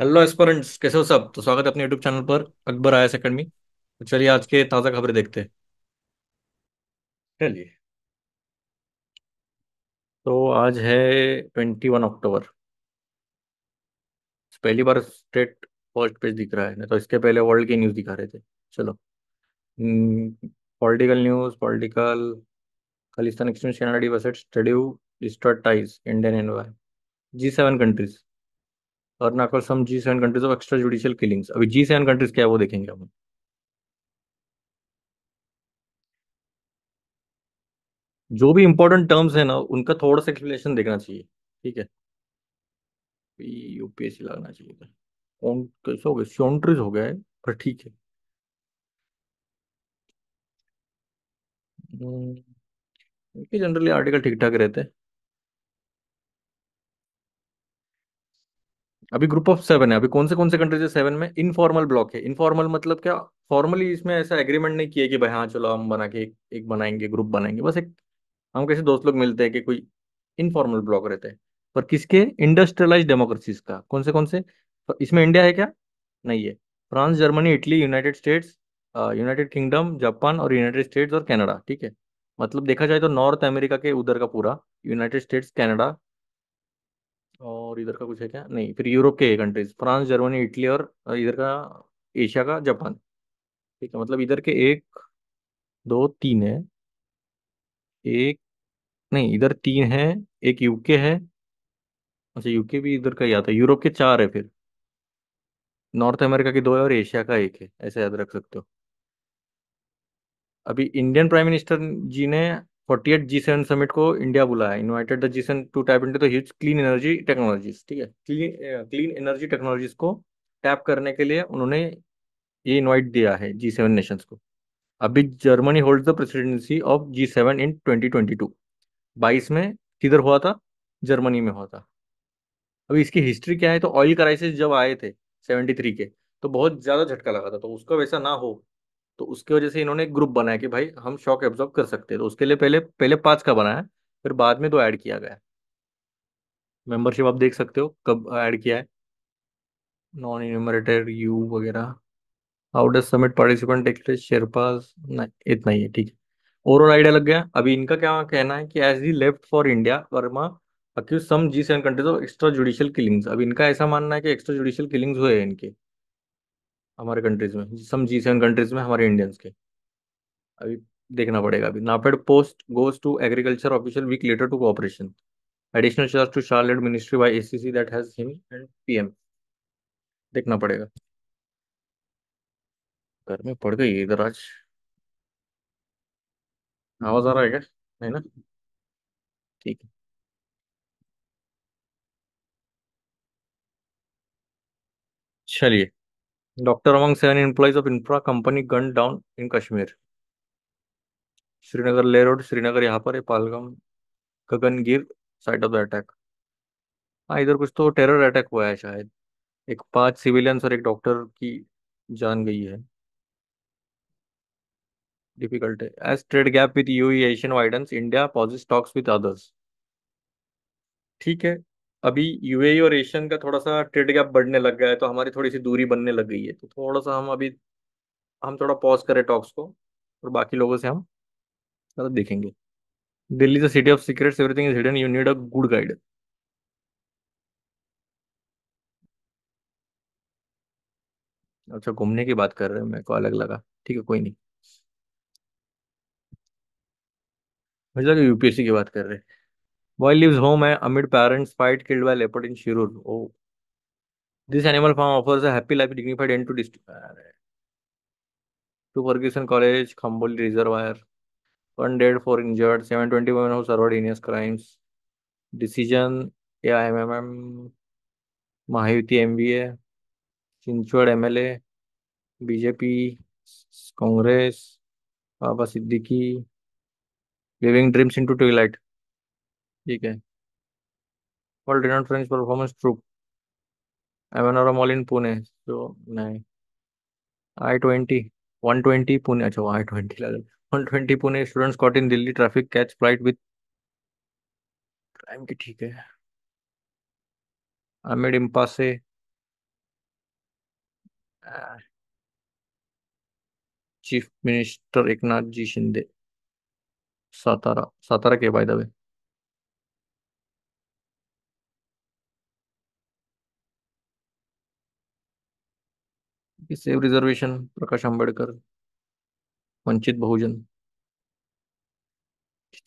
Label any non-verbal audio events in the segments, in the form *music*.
Hello aspirants कैसे हो सब तो स्वागत है अपने यूट्यूब चैनल पर अकबर आयस अकेडमी तो चलिए आज के ताज़ा खबरें देखते हैं चलिए तो आज है ट्वेंटी वन अक्टूबर पहली बार स्टेट फर्स्ट पेज दिख रहा है नहीं तो इसके पहले वर्ल्ड की न्यूज़ दिखा रहे थे चलो political news political Khalistan exchange Canada devised study distort ties Indian envoy G seven countries और ना आकर some G seven countries of extrajudicial killings अभी जी सेवन कंट्रीज क्या है वो देखेंगे हम जो भी इंपॉर्टेंट टर्म्स है ना उनका थोड़ा सा एक्सप्लेनेशन देखना चाहिए ठीक है यूपीएससी लगना चाहिए था कौन कैसे हो गए शॉन्ट्रीज हो गया है पर ठीक है जनरली आर्टिकल ठीक ठाक रहते हैं अभी ग्रुप ऑफ सेवन है अभी कौन से कौन से कंट्रीज है सेवन में इनफॉर्मल ब्लॉक है इनफॉर्मल मतलब क्या फॉर्मली इसमें ऐसा एग्रीमेंट नहीं किया कि भाई हाँ चलो हम बना के एक, एक बनाएंगे ग्रुप बनाएंगे बस एक हम कैसे दोस्त लोग मिलते हैं कि कोई इनफॉर्मल ब्लॉक रहते हैं पर किसके इंडस्ट्रियलाइज डेमोक्रेसीज का कौन से कौन से इसमें इंडिया है क्या नहीं है France Germany Italy United States United Kingdom Japan और यूनाइटेड स्टेट्स और कनाडा ठीक है मतलब देखा जाए तो नॉर्थ अमेरिका के उधर का पूरा यूनाइटेड स्टेट्स कनाडा और इधर का कुछ है क्या नहीं फिर यूरोप के कंट्रीज फ्रांस जर्मनी इटली और इधर का एशिया का जापान ठीक है मतलब इधर के एक दो तीन है एक नहीं इधर तीन है एक यूके है अच्छा यूके भी इधर का ही आता है यूरोप के चार है फिर नॉर्थ अमेरिका के दो है और एशिया का एक है ऐसा याद रख सकते हो अभी इंडियन प्राइम मिनिस्टर जी ने forty eight G seven summit को इंडिया बुला है invited the G seven to tap into the huge clean energy technologies ठीक है क्लीन क्लीन एनर्जी टेक्नोलॉजीज को टैप करने के लिए उन्होंने ये इन्वाइट दिया है जी सेवन नेशंस को अभी Germany hold the presidency of G seven in twenty twenty two बाईस में किधर हुआ था जर्मनी में हुआ था अभी इसकी हिस्ट्री क्या है तो ऑयल क्राइसिस जब आए थे सेवेंटी थ्री के तो बहुत ज़्यादा झटका लगा था तो उसका वैसा ना हो तो उसकी वजह से इन्होंने एक ग्रुप बनाया कि भाई हम शॉक एब्जॉर्ब कर सकते हैं तो उसके लिए पहले पहले पांच का बनाया फिर बाद में दो ऐड किया गया मेंबरशिप आप देख सकते हो कब ऐड किया है नॉन यूनिमरेटर यू वगैरह how does summit participant express sherpas नहीं इतना ही है ठीक है ओवरऑल आइडिया लग गया अभी इनका क्या कहना है कि as the left for India Verma accuse some G seven countries of extrajudicial killings अब इनका ऐसा मानना है कि एक्स्ट्रा जुडिशियल किलिंग्स हुए हैं इनके हमारे कंट्रीज में सम जी सेवन कंट्रीज में हमारे इंडियंस के अभी देखना पड़ेगा अभी NAFED post goes to agriculture official week letter to cooperation additional charge to Charlotte ministry by ACC that has him and PM देखना पड़ेगा घर में पड़ गई इधर आज आवाज आ रहा है क्या नहीं ना ठीक है चलिए doctor among seven employees of infra company gun down in Kashmir Srinagar Leh road Srinagar यहाँ पर है Pahalgam Gagangir site of the attack हाँ इधर कुछ तो टेरर अटैक हुआ है शायद एक पांच सिविलियंस और एक डॉक्टर की जान गई है डिफिकल्ट है as trade gap with U Asian widens India posit stocks with others ठीक है अभी यूएई e और एशियन का थोड़ा सा ट्रेड गैप बढ़ने लग गया है तो हमारी थोड़ी सी दूरी बनने लग गई है तो थोड़ा सा हम अभी हम थोड़ा पॉज करें टॉक्स को और बाकी लोगों से हम मतलब देखेंगे Delhi the city of secrets everything is hidden you need a good guide अच्छा घूमने की बात कर रहे हैं मेरे को अलग लगा ठीक है कोई नहीं मुझे लगा यूपीएससी की बात कर रहे हैं Boy leaves home amid parents' fight, killed by leopard in Shirur. Oh. This animal farm offers a happy life, dignified end to dist- to Ferguson College, Khamboli Reservoir. One dead, four injured. 720 women who survived heinous crimes. Decision AIMM. Mahayuti MBA. Chinchwad MLA. BJP. Congress. Baba Siddiqui. Living dreams into twilight. ठीक है world renowned French performance troupe Avenora mall in Pune जो नहीं I twenty one twenty Pune अच्छा वो I twenty लगा one twenty Pune students caught in Delhi traffic catch flight with time की ठीक है आमिर इम्पा से चीफ मिनिस्टर एकनाथ जी शिंदे सातारा सातारा के by the way save reservation Prakash Ambedkar Vanchit Bahujan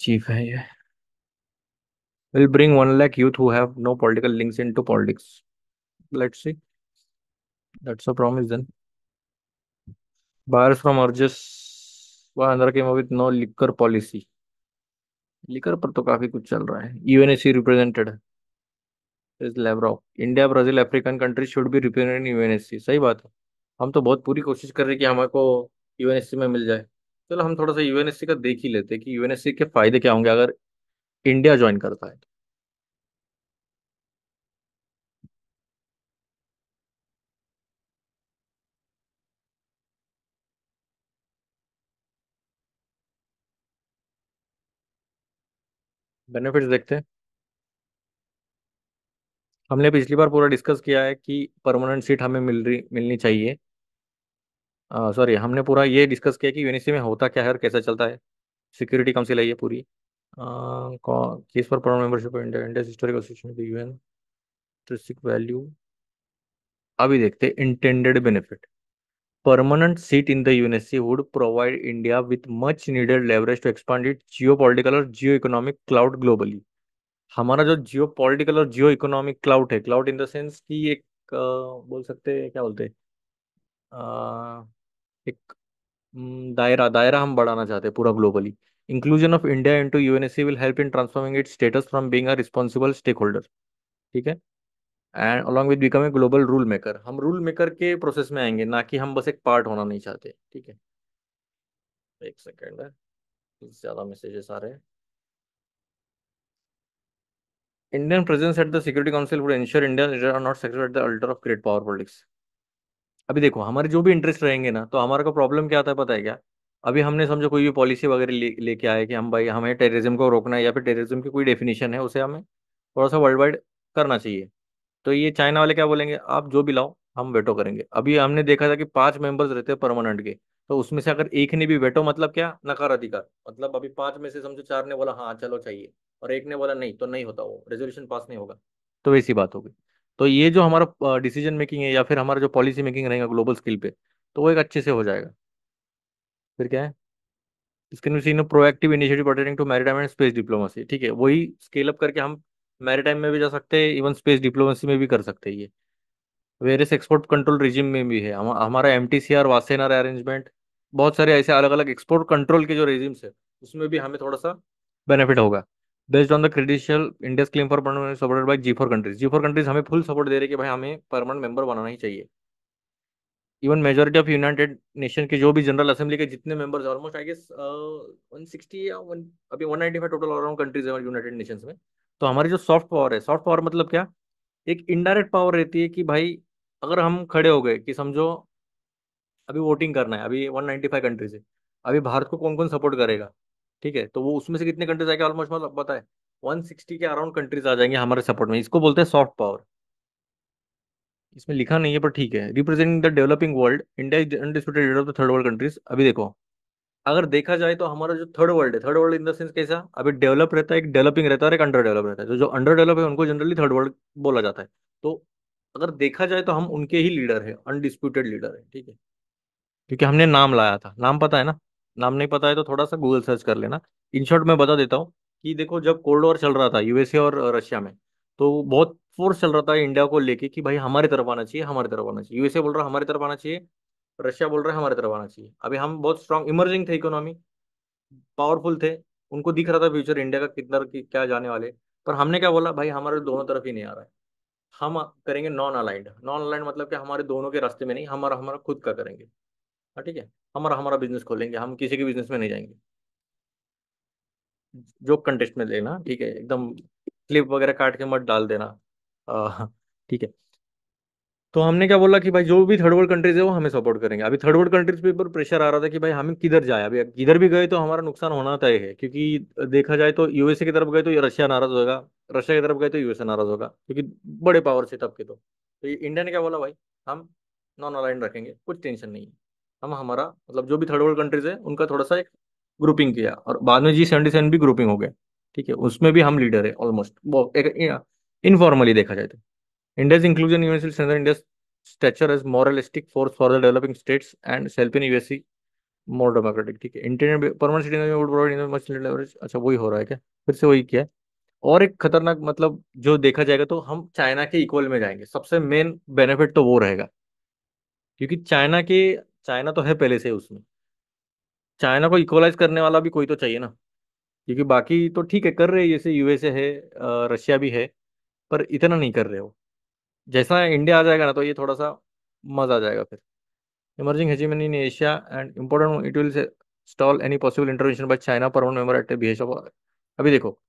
chief है ये will bring one lakh youth who have no political links into politics let's see that's a promise then buyers from urges वह अंदर के mobile no liquor policy liquor पर तो काफी कुछ चल रहा है UNSC represented is lever of India Brazil African country should be represented in UNSC सही बात है हम तो बहुत पूरी कोशिश कर रहे हैं कि हमारे को यूएनएससी में मिल जाए चलो हम थोड़ा सा यूएनएससी का देख ही लेते हैं कि यूएनएससी के फायदे क्या होंगे अगर इंडिया ज्वाइन करता है तो। बेनिफिट्स देखते हैं हमने पिछली बार पूरा डिस्कस किया है कि परमानेंट सीट हमें मिल रही मिलनी चाहिए सॉरी uh, हमने पूरा ये डिस्कस किया कि यूनिसी में होता क्या है और कैसा चलता है सिक्योरिटी काउंसिल है ये पूरी case for permanent membership India India historic UN intrinsic value अभी देखते intended benefit permanent seat in the UNSC would provide India with much needed leverage to expand it geo और जियो इकोनॉमिक क्लाउड ग्लोबली हमारा जो geo और geo economic clout है clout in the sense की एक आ, बोल सकते हैं क्या बोलते हैं एक हम्म, दायरा दायरा हम बढ़ाना चाहते हैं पूरा globally inclusion of India as UNSC will help in transforming it status from being a responsible stakeholder ठीक है and along with become a global rule maker हम रूल मेकर के प्रोसेस में आएंगे ना कि हम बस एक पार्ट होना नहीं चाहते ठीक है एक सेकेंड है ज़्यादा मैसेजेस आ रहे हैं Indian presence at the security council would ensure India not not at the altar of great power politics अभी देखो हमारे जो भी इंटरेस्ट रहेंगे ना तो हमारा का प्रॉब्लम क्या आता है पता है क्या अभी हमने समझो कोई भी पॉलिसी वगैरह ले लेके आए कि हम भाई हमें टेररिज्म को रोकना है या फिर टेररिज्म की कोई डेफिनेशन है उसे हमें थोड़ा सा वर्ल्ड वाइड करना चाहिए तो ये चाइना वाले क्या बोलेंगे आप जो भी लाओ हम वेटो करेंगे अभी हमने देखा था कि पांच मेंबर्स रहते हैं परमानेंट के तो उसमें से अगर एक ने भी वेटो मतलब क्या नकार अधिकार मतलब अभी पांच में से समझो चार ने बोला हाँ चलो चाहिए और एक ने बोला नहीं तो नहीं होता वो रेजोल्यूशन पास नहीं होगा तो वैसी बात होगी तो ये जो हमारा डिसीजन मेकिंग है या फिर हमारा जो पॉलिसी मेकिंग रहेगा ग्लोबल स्किल पे तो वो एक अच्छे से हो जाएगा फिर क्या है इसके में seen proactive initiative pertaining to maritime and space diplomacy ठीक है वही स्केल अप करके हम मैरिटाइम में भी जा सकते हैं इवन स्पेस डिप्लोमेसी में भी कर सकते हैं ये वेरियस एक्सपोर्ट कंट्रोल रिजिम में भी है हमारा M T C R Wassenaar arrangement बहुत सारे ऐसे अलग अलग एक्सपोर्ट कंट्रोल के जो रेजिम्स है उसमें भी हमें थोड़ा सा बेनिफिट होगा based on the credential India claim for permanent supported by G four countries G four countries हमें फुल सपोर्ट दे रहे कि भाई हमें परमानेंट मेंबर बनाना ही चाहिए even majority of United Nation के जो भी जनरल असेंबली के जितने members almost I guess one sixty या वन अभी one ninety five total all round countries है यूनाइटेड नेशंस में तो हमारी जो सॉफ्ट पावर है सॉफ्ट पावर मतलब क्या एक इनडायरेक्ट पावर रहती है कि भाई अगर हम खड़े हो गए कि समझो अभी वोटिंग करना है अभी वन नाइनटी फाइव कंट्रीज है अभी भारत को कौन कौन सपोर्ट करेगा ठीक है तो वो उसमें से कितने कंट्रीज आएगा ऑलमोस्ट मतलब पता है वन सिक्सटी के अराउंड कंट्रीज आ जाएंगे हमारे सपोर्ट में इसको बोलते हैं सॉफ्ट पावर इसमें लिखा नहीं है पर ठीक है representing the developing world India of the third world countries अभी देखो अगर देखा जाए तो हमारा जो थर्ड वर्ल्ड है third world in the sense कैसा अभी डेवलप रहता है एक डेवलपिंग रहता है और एक अंडर डेवलप रहता है तो जो अंडर डेवलप है उनको जनरली थर्ड वर्ल्ड बोला जाता है तो अगर देखा जाए तो हम उनके ही लीडर है अनडिस्प्यूटेड लीडर है ठीक है क्योंकि हमने नाम लाया था नाम पता है ना नाम नहीं पता है तो थोड़ा सा गूगल सर्च कर लेना इन शॉर्ट मैं बता देता हूँ कि देखो जब कोल्ड वॉर चल रहा था यूएसए और रशिया में तो बहुत फोर्स चल रहा था इंडिया को लेके कि भाई हमारे तरफ आना चाहिए हमारे तरफ आना चाहिए यूएसए बोल रहा है हमारे तरफ आना चाहिए रशिया बोल रहा है हमारे तरफ आना चाहिए अभी हम बहुत स्ट्रांग इमर्जिंग थे इकोनॉमी पावरफुल थे उनको दिख रहा था फ्यूचर इंडिया का कितना क्या जाने वाले पर हमने क्या बोला भाई हमारे दोनों तरफ ही नहीं आ रहा है हम करेंगे नॉन अलाइंड नॉन अलाइंड मतलब कि हमारे दोनों के रास्ते में नहीं हमारा हमारा खुद का करेंगे हाँ, ठीक है हमारा हमारा बिजनेस खोलेंगे हम किसी के बिजनेस में नहीं जाएंगे जो कंटेस्ट में लेना ठीक है एकदम क्लिप वगैरह काट के मत डाल देना ठीक है तो हमने क्या बोला कि भाई जो भी थर्ड वर्ल्ड कंट्रीज है वो हमें सपोर्ट करेंगे अभी थर्ड वर्ल्ड कंट्रीज पे प्रेशर आ रहा था कि भाई हमें किधर जाए अभी किधर भी गए तो हमारा नुकसान होना तय है क्योंकि देखा जाए तो यूएसए की तरफ गए तो रशिया नाराज होगा रशिया की तरफ गए तो यूएसए नाराज होगा क्योंकि बड़े पावर से तब के तो, तो इंडिया ने क्या बोला भाई हम नॉन अलाइन रखेंगे कुछ टेंशन नहीं है हम हमारा मतलब जो भी थर्ड वर्ल्ड कंट्रीज है उनका थोड़ा सा एक ग्रुपिंग किया और बाद में जी सेवेंटी सेवन भी ग्रुपिंग हो गया ठीक है उसमें भी हम लीडर है ऑलमोस्ट इनफॉर्मली देखा जाए तो India's inclusion university central India stature as moralistic force for the developing states and self in USC more democratic ठीक है internet permanent citizen would provide much leverage अच्छा वही हो रहा है क्या फिर से वही किया और एक खतरनाक मतलब जो देखा जाएगा तो हम चाइना के इक्वल में जाएंगे सबसे मेन बेनिफिट तो वो रहेगा क्योंकि चाइना के चाइना तो है पहले से उसमें चाइना को इक्वलाइज करने वाला भी कोई तो चाहिए ना क्योंकि बाकी तो ठीक है कर रहे जैसे यूएसए है रशिया भी है पर इतना नहीं कर रहे हो जैसा इंडिया आ जाएगा ना तो ये थोड़ा सा मजा आ जाएगा फिर emerging hegemony in Asia and important it will stall any possible intervention by China permanent member at a अभी देखो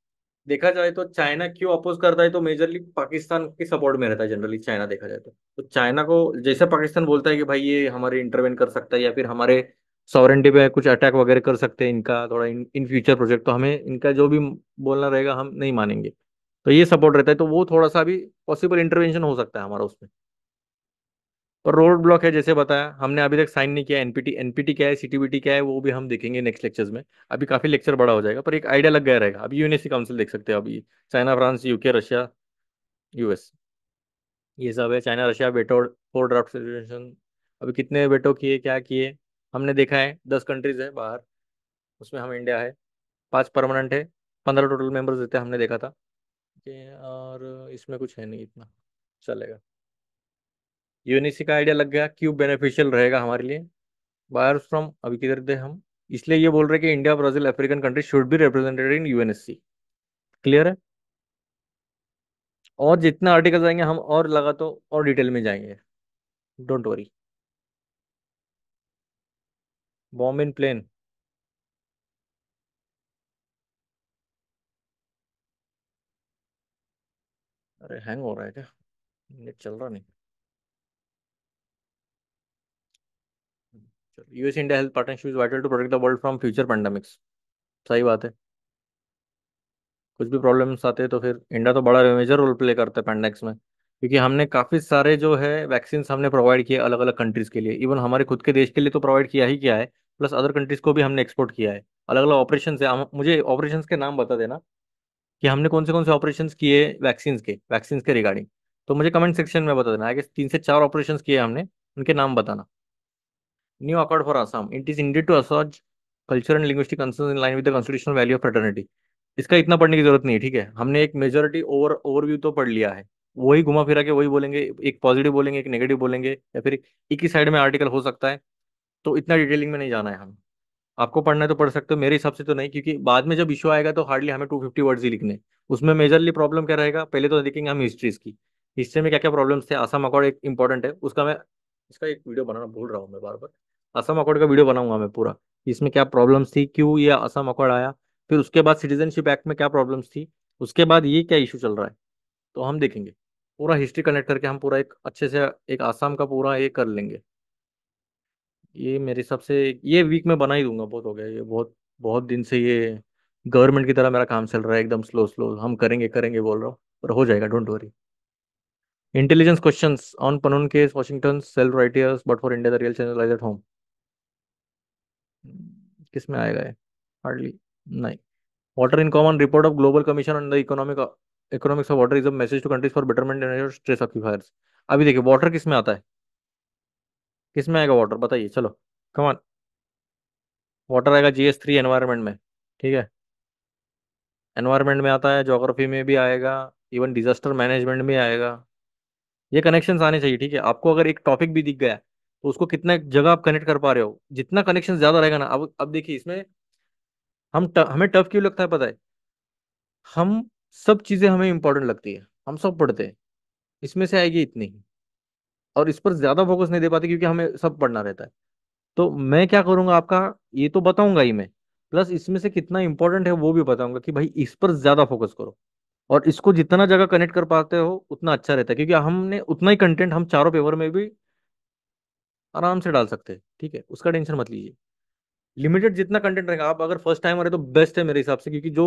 देखा जाए तो चाइना क्यों अपोज करता है तो मेजरली पाकिस्तान के सपोर्ट में रहता है जनरली चाइना देखा जाए तो तो चाइना को जैसे पाकिस्तान बोलता है कि भाई ये हमारे इंटरवेंट कर सकता है या फिर हमारे सॉवरेंटी पे कुछ अटैक वगैरह कर सकते हैं इनका थोड़ा इन, इन फ्यूचर प्रोजेक्ट तो हमें इनका जो भी बोलना रहेगा हम नहीं मानेंगे तो ये सपोर्ट रहता है तो वो थोड़ा सा भी पॉसिबल इंटरवेंशन हो सकता है हमारा उसमें पर रोड ब्लॉक है जैसे बताया हमने अभी तक साइन नहीं किया एनपीटी एनपीटी क्या है सीटीबीटी क्या है वो भी हम देखेंगे नेक्स्ट लेक्चर्स में अभी काफी लेक्चर बड़ा हो जाएगा पर एक आइडिया लग गया रहेगा अभी यूनिवर्सिटी काउंसिल देख सकते हो अभी China France UK Russia US ये सब है China Russia veto for draft situation अभी कितने बेटो किए क्या किए हमने देखा है दस कंट्रीज है बाहर उसमें हम इंडिया है पाँच परमानेंट है पंद्रह टोटल मेंबर्स देते हमने देखा था और इसमें कुछ है नहीं इतना चलेगा यूनिसी का आइडिया लग गया क्यों बेनिफिशियल रहेगा हमारे लिए बायर्स फ्रॉम अभी किधर थे हम इसलिए ये बोल रहे कि India Brazil African country should be represented in UNSC clear है और जितना आर्टिकल आएंगे हम और लगा तो और डिटेल में जाएंगे don't worry bomb in plane अरे हैंग हो रहा है क्या ये चल रहा नहीं US India health partnership is vital to protect the world from future pandemics सही बात है कुछ भी प्रॉब्लम्स आते हैं तो फिर इंडिया तो बड़ा मेजर रोल प्ले करता है पैंडमिक्स में क्योंकि हमने काफ़ी सारे जो है वैक्सीन हमने प्रोवाइड किए अलग अलग कंट्रीज़ के लिए इवन हमारे खुद के देश के लिए तो प्रोवाइड किया ही किया है प्लस अदर कंट्रीज़ को भी हमने एक्सपोर्ट किया है अलग अलग ऑपरेशन है हम मुझे ऑपरेशन के नाम बता देना कि हमने कौन से कौन से ऑपरेशन किए वैक्सीन के वैक्सीन के रिगार्डिंग तो मुझे कमेंट सेक्शन में बता देना आगे तीन से चार ऑपरेशन किए हमने उनके नाम बताना new accord for Assam. It is indeed to assuage culture and linguistic concerns in line with the constitutional value of fraternity. इसका इतना पढ़ने की जरूरत नहीं ठीक है हमने एक मेजोरिटी ओवर ओवरव्यू तो पढ़ लिया है वही घुमा फिरा के वही बोलेंगे एक पॉजिटिव बोलेंगे एक नेगेटिव बोलेंगे या फिर एक ही साइड में आर्टिकल हो सकता है तो इतना डिटेलिंग में नहीं जाना है हम आपको पढ़ना है तो पढ़ सकते हो मेरे हिसाब से तो नहीं क्योंकि बाद में जब इशू आएगा तो हार्डली हमें टू फिफ्टी वर्ड्स ही लिखने उसमें मेजरली प्रॉब्लम क्या रहेगा पहले तो देखेंगे हम हिस्ट्रीज की हिस्ट्री में क्या क्या प्रॉब्लम्स थे आसाम अकॉर्ड एक इंपॉर्टेंट है उसका मैं इसका एक वीडियो बनाना भूल रहा हूँ मैं बार बार असम अकॉर्ड का वीडियो बनाऊंगा मैं पूरा इसमें क्या प्रॉब्लम्स थी क्यों ये असम अकॉर्ड आया फिर उसके बाद सिटीजनशिप एक्ट में क्या प्रॉब्लम्स थी उसके बाद ये क्या इशू चल रहा है तो हम देखेंगे पूरा हिस्ट्री कनेक्ट करके हम पूरा एक अच्छे से एक आसाम का पूरा ये कर लेंगे ये मेरे हिसाब से ये वीक में बना ही दूंगा बहुत हो गया ये बहुत बहुत दिन से ये गवर्नमेंट की तरह मेरा काम चल रहा है एकदम स्लो स्लो हम करेंगे करेंगे बोल रहा हूँ पर हो जाएगा don't worry intelligence questions on Pannun case Washington self righteous but for India the real channel at home किस में आएगा ये हार्डली नहीं water in common report of global commission on the economic economics of water is a message to countries for betterment and stress occupiers अभी देखिए water किस में आता है किस में आएगा वाटर बताइए चलो कमान वाटर आएगा जी एस थ्री एनवायरमेंट में ठीक है एनवायरमेंट में आता है जोग्राफी में भी आएगा इवन डिजास्टर मैनेजमेंट में आएगा ये कनेक्शंस आने चाहिए ठीक है आपको अगर एक टॉपिक भी दिख गया तो उसको कितना जगह आप कनेक्ट कर पा रहे हो जितना कनेक्शन ज्यादा रहेगा ना अब अब देखिए इसमें हम त, हमें टफ क्यों लगता है पता है हम सब चीजें हमें इंपॉर्टेंट लगती है हम सब पढ़ते हैं इसमें से आएगी इतनी ही और इस पर ज्यादा फोकस नहीं दे पाते क्योंकि हमें सब पढ़ना रहता है तो मैं क्या करूंगा आपका ये तो बताऊंगा ही मैं प्लस इसमें से कितना इंपॉर्टेंट है वो भी बताऊंगा कि भाई इस पर ज्यादा फोकस करो और इसको जितना जगह कनेक्ट कर पाते हो उतना अच्छा रहता है क्योंकि हमने उतना ही कंटेंट हम चारों पेपर में भी आराम से डाल सकते हैं ठीक है उसका टेंशन मत लीजिए लिमिटेड जितना कंटेंट रहेगा आप अगर फर्स्ट टाइमर है तो बेस्ट है मेरे हिसाब से क्योंकि जो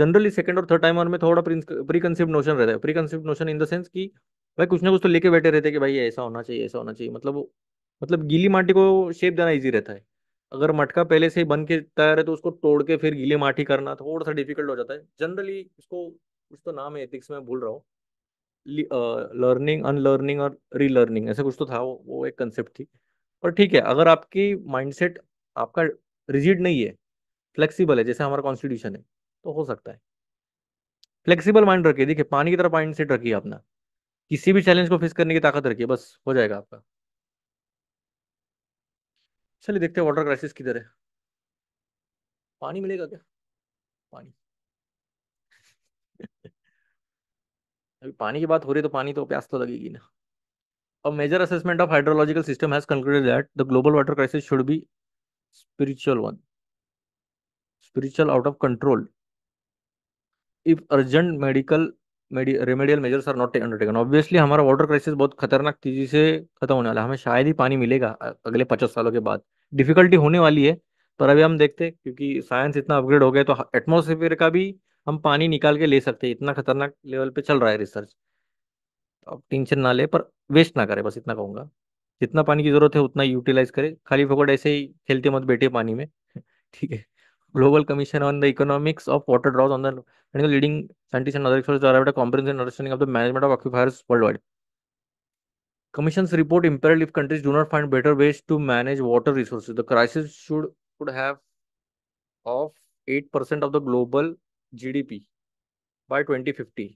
जनरली सेकंड और थर्ड टाइमर में थोड़ा प्री कंसिप्ट नोशन रहता है pre concept notion in the sense कि भाई कुछ ना कुछ तो लेके बैठे रहते हैं कि भाई ऐसा होना चाहिए ऐसा होना चाहिए मतलब मतलब गीली माटी को शेप देना ईजी रहता है अगर मटका पहले से बन के तैयार है तो उसको तोड़ के फिर गीली माटी करना थोड़ा सा डिफिकल्ट हो जाता है जनरली उसको कुछ तो नाम है एथिक्स में भूल रहा हूँ लर्निंग अनलर्निंग और रीलर्निंग ऐसा कुछ तो था वो, वो एक कंसेप्ट थी और ठीक है अगर आपकी माइंडसेट आपका रिजिड नहीं है फ्लेक्सिबल है जैसे हमारा कॉन्स्टिट्यूशन है तो हो सकता है फ्लेक्सिबल माइंड रखिए देखिए पानी की तरह माइंड सेट रखिए अपना किसी भी चैलेंज को फेस करने की ताकत रखिए बस हो जाएगा आपका चलिए देखते हैं वाटर क्राइसिस किधर है पानी मिलेगा क्या पानी *laughs* अभी पानी की बात हो रही है तो पानी तो प्यास तो लगेगी ना A major assessment of hydrological system has concluded that the global water crisis should be spiritual one. Spiritual out of control. If urgent medical remedial measures are not undertaken obviously हमारा वाटर क्राइसिस बहुत खतरनाक तेजी से खत्म होने वाला है हमें शायद ही पानी मिलेगा अगले पचास सालों के बाद डिफिकल्टी होने वाली है पर अभी हम देखते हैं क्योंकि साइंस इतना अपग्रेड हो गया तो एटमोसफेयर का भी हम पानी निकाल के ले सकते हैं इतना खतरनाक लेवल पे चल रहा है रिसर्च अब टेंशन ना ले पर वेस्ट ना करे बस इतना कहूंगा जितना पानी की जरूरत है उतना यूटिलाइज करे खाली फोकट ऐसे ही खेलते मत बैठे पानी में *laughs* ठीक है global commission on the economics of water draws on the leading management of aquifers world wide commission report impaired if countries do not find better ways to manage water resource the crisis should should have global G D P by twenty fifty